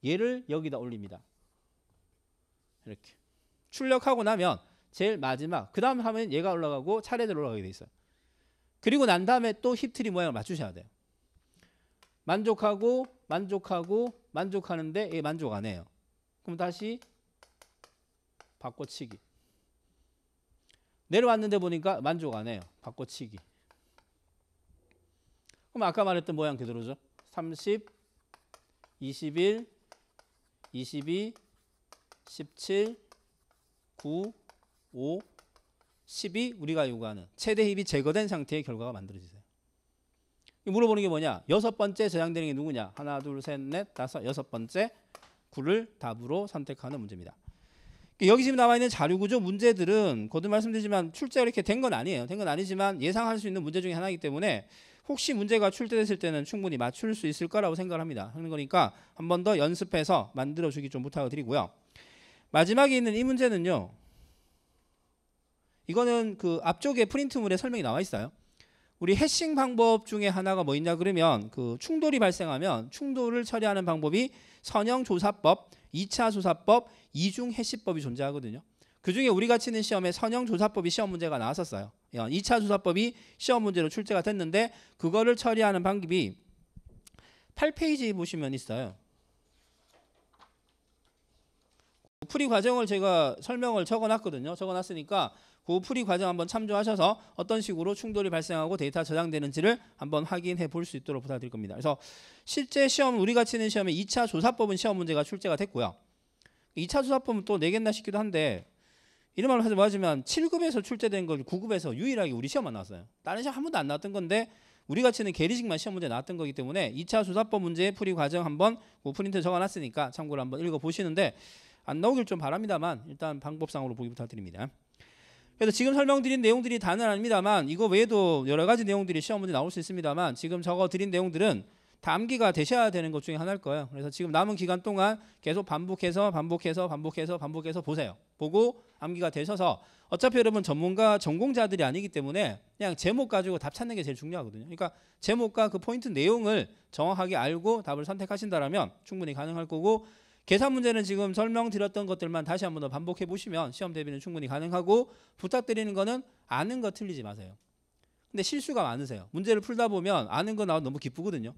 얘를 여기다 올립니다. 이렇게 출력하고 나면 제일 마지막 그 다음 하면 얘가 올라가고 차례대로 올라가게 돼 있어요. 그리고 난 다음에 또 힙트리 모양을 맞추셔야 돼요. 만족하고 만족하고 만족하는데 얘 만족 안 해요. 그럼 다시 바꿔치기. 내려왔는데 보니까 만족 안 해요. 바꿔치기. 그럼 아까 말했던 모양 그대로죠. 30, 21, 22, 17, 9, 5, 1 2 우리가 요구하는 최대 힙이 제거된 상태의 결과가 만들어지세요. 물어보는 게 뭐냐? 여섯 번째 저장되는 게 누구냐? 하나, 둘, 셋, 넷, 다섯, 여섯 번째 9를 답으로 선택하는 문제입니다. 여기 지금 나와 있는 자료 구조 문제들은 거듭 말씀드리지만 출제가 이렇게 된 건 아니에요. 된 건 아니지만 예상할 수 있는 문제 중에 하나이기 때문에 혹시 문제가 출제됐을 때는 충분히 맞출 수 있을 거라고 생각합니다. 하는 거니까 한 번 더 연습해서 만들어 주기 좀 부탁드리고요. 마지막에 있는 이 문제는요. 이거는 그 앞쪽에 프린트물에 설명이 나와 있어요. 우리 해싱 방법 중에 하나가 뭐 있냐 그러면 그 충돌이 발생하면 충돌을 처리하는 방법이 선형 조사법, 2차 조사법, 이중 해시법이 존재하거든요. 그중에 우리가 치는 시험에 선형 조사법이 시험 문제가 나왔었어요. 2차 예, 조사법이 시험 문제로 출제가 됐는데 그거를 처리하는 방법이 8페이지 보시면 있어요. 풀이 과정을 제가 설명을 적어놨거든요. 적어놨으니까 그 풀이 과정 한번 참조하셔서 어떤 식으로 충돌이 발생하고 데이터 저장되는지를 한번 확인해 볼 수 있도록 부탁드릴 겁니다. 그래서 실제 시험 우리가 치는 시험에 2차 조사법은 시험 문제가 출제가 됐고요. 2차 조사법은 또 내겠나 네 싶기도 한데 이런 말을 하지 마지만 7급에서 출제된 걸 9급에서 유일하게 우리 시험만 나왔어요. 다른 시험 한 번도 안 나왔던 건데 우리가 치는 계리식만 시험 문제 나왔던 거기 때문에 2차 조사법 문제 풀이 과정 한번 뭐 프린트 적어놨으니까 참고로 한번 읽어보시는데 안 나오길 좀 바랍니다만 일단 방법상으로 보기 부탁드립니다. 그래서 지금 설명드린 내용들이 다는 아닙니다만 이거 외에도 여러 가지 내용들이 시험 문제 나올 수 있습니다만 지금 적어 드린 내용들은 암기가 되셔야 되는 것 중에 하나일 거예요. 그래서 지금 남은 기간 동안 계속 반복해서 반복해서 반복해서 반복해서 보세요. 보고 암기가 되셔서 어차피 여러분 전문가 전공자들이 아니기 때문에 그냥 제목 가지고 답 찾는 게 제일 중요하거든요. 그러니까 제목과 그 포인트 내용을 정확하게 알고 답을 선택하신다라면 충분히 가능할 거고 계산 문제는 지금 설명드렸던 것들만 다시 한번더 반복해 보시면 시험 대비는 충분히 가능하고 부탁드리는 거는 아는 거 틀리지 마세요. 근데 실수가 많으세요. 문제를 풀다 보면 아는 거 나와 너무 기쁘거든요.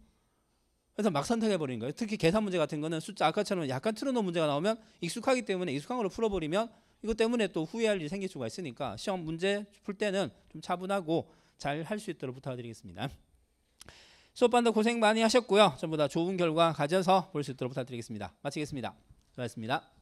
그래서 막 선택해 버리는 거예요. 특히 계산 문제 같은 거는 숫자 아까처럼 약간 틀어놓은 문제가 나오면 익숙하기 때문에 익숙한 걸로 풀어버리면 이것 때문에 또 후회할 일이 생길 수가 있으니까 시험 문제 풀 때는 좀 차분하고 잘 할 수 있도록 부탁드리겠습니다. 수업반도 고생 많이 하셨고요. 전부 다 좋은 결과 가져서 볼 수 있도록 부탁드리겠습니다. 마치겠습니다. 수고하셨습니다.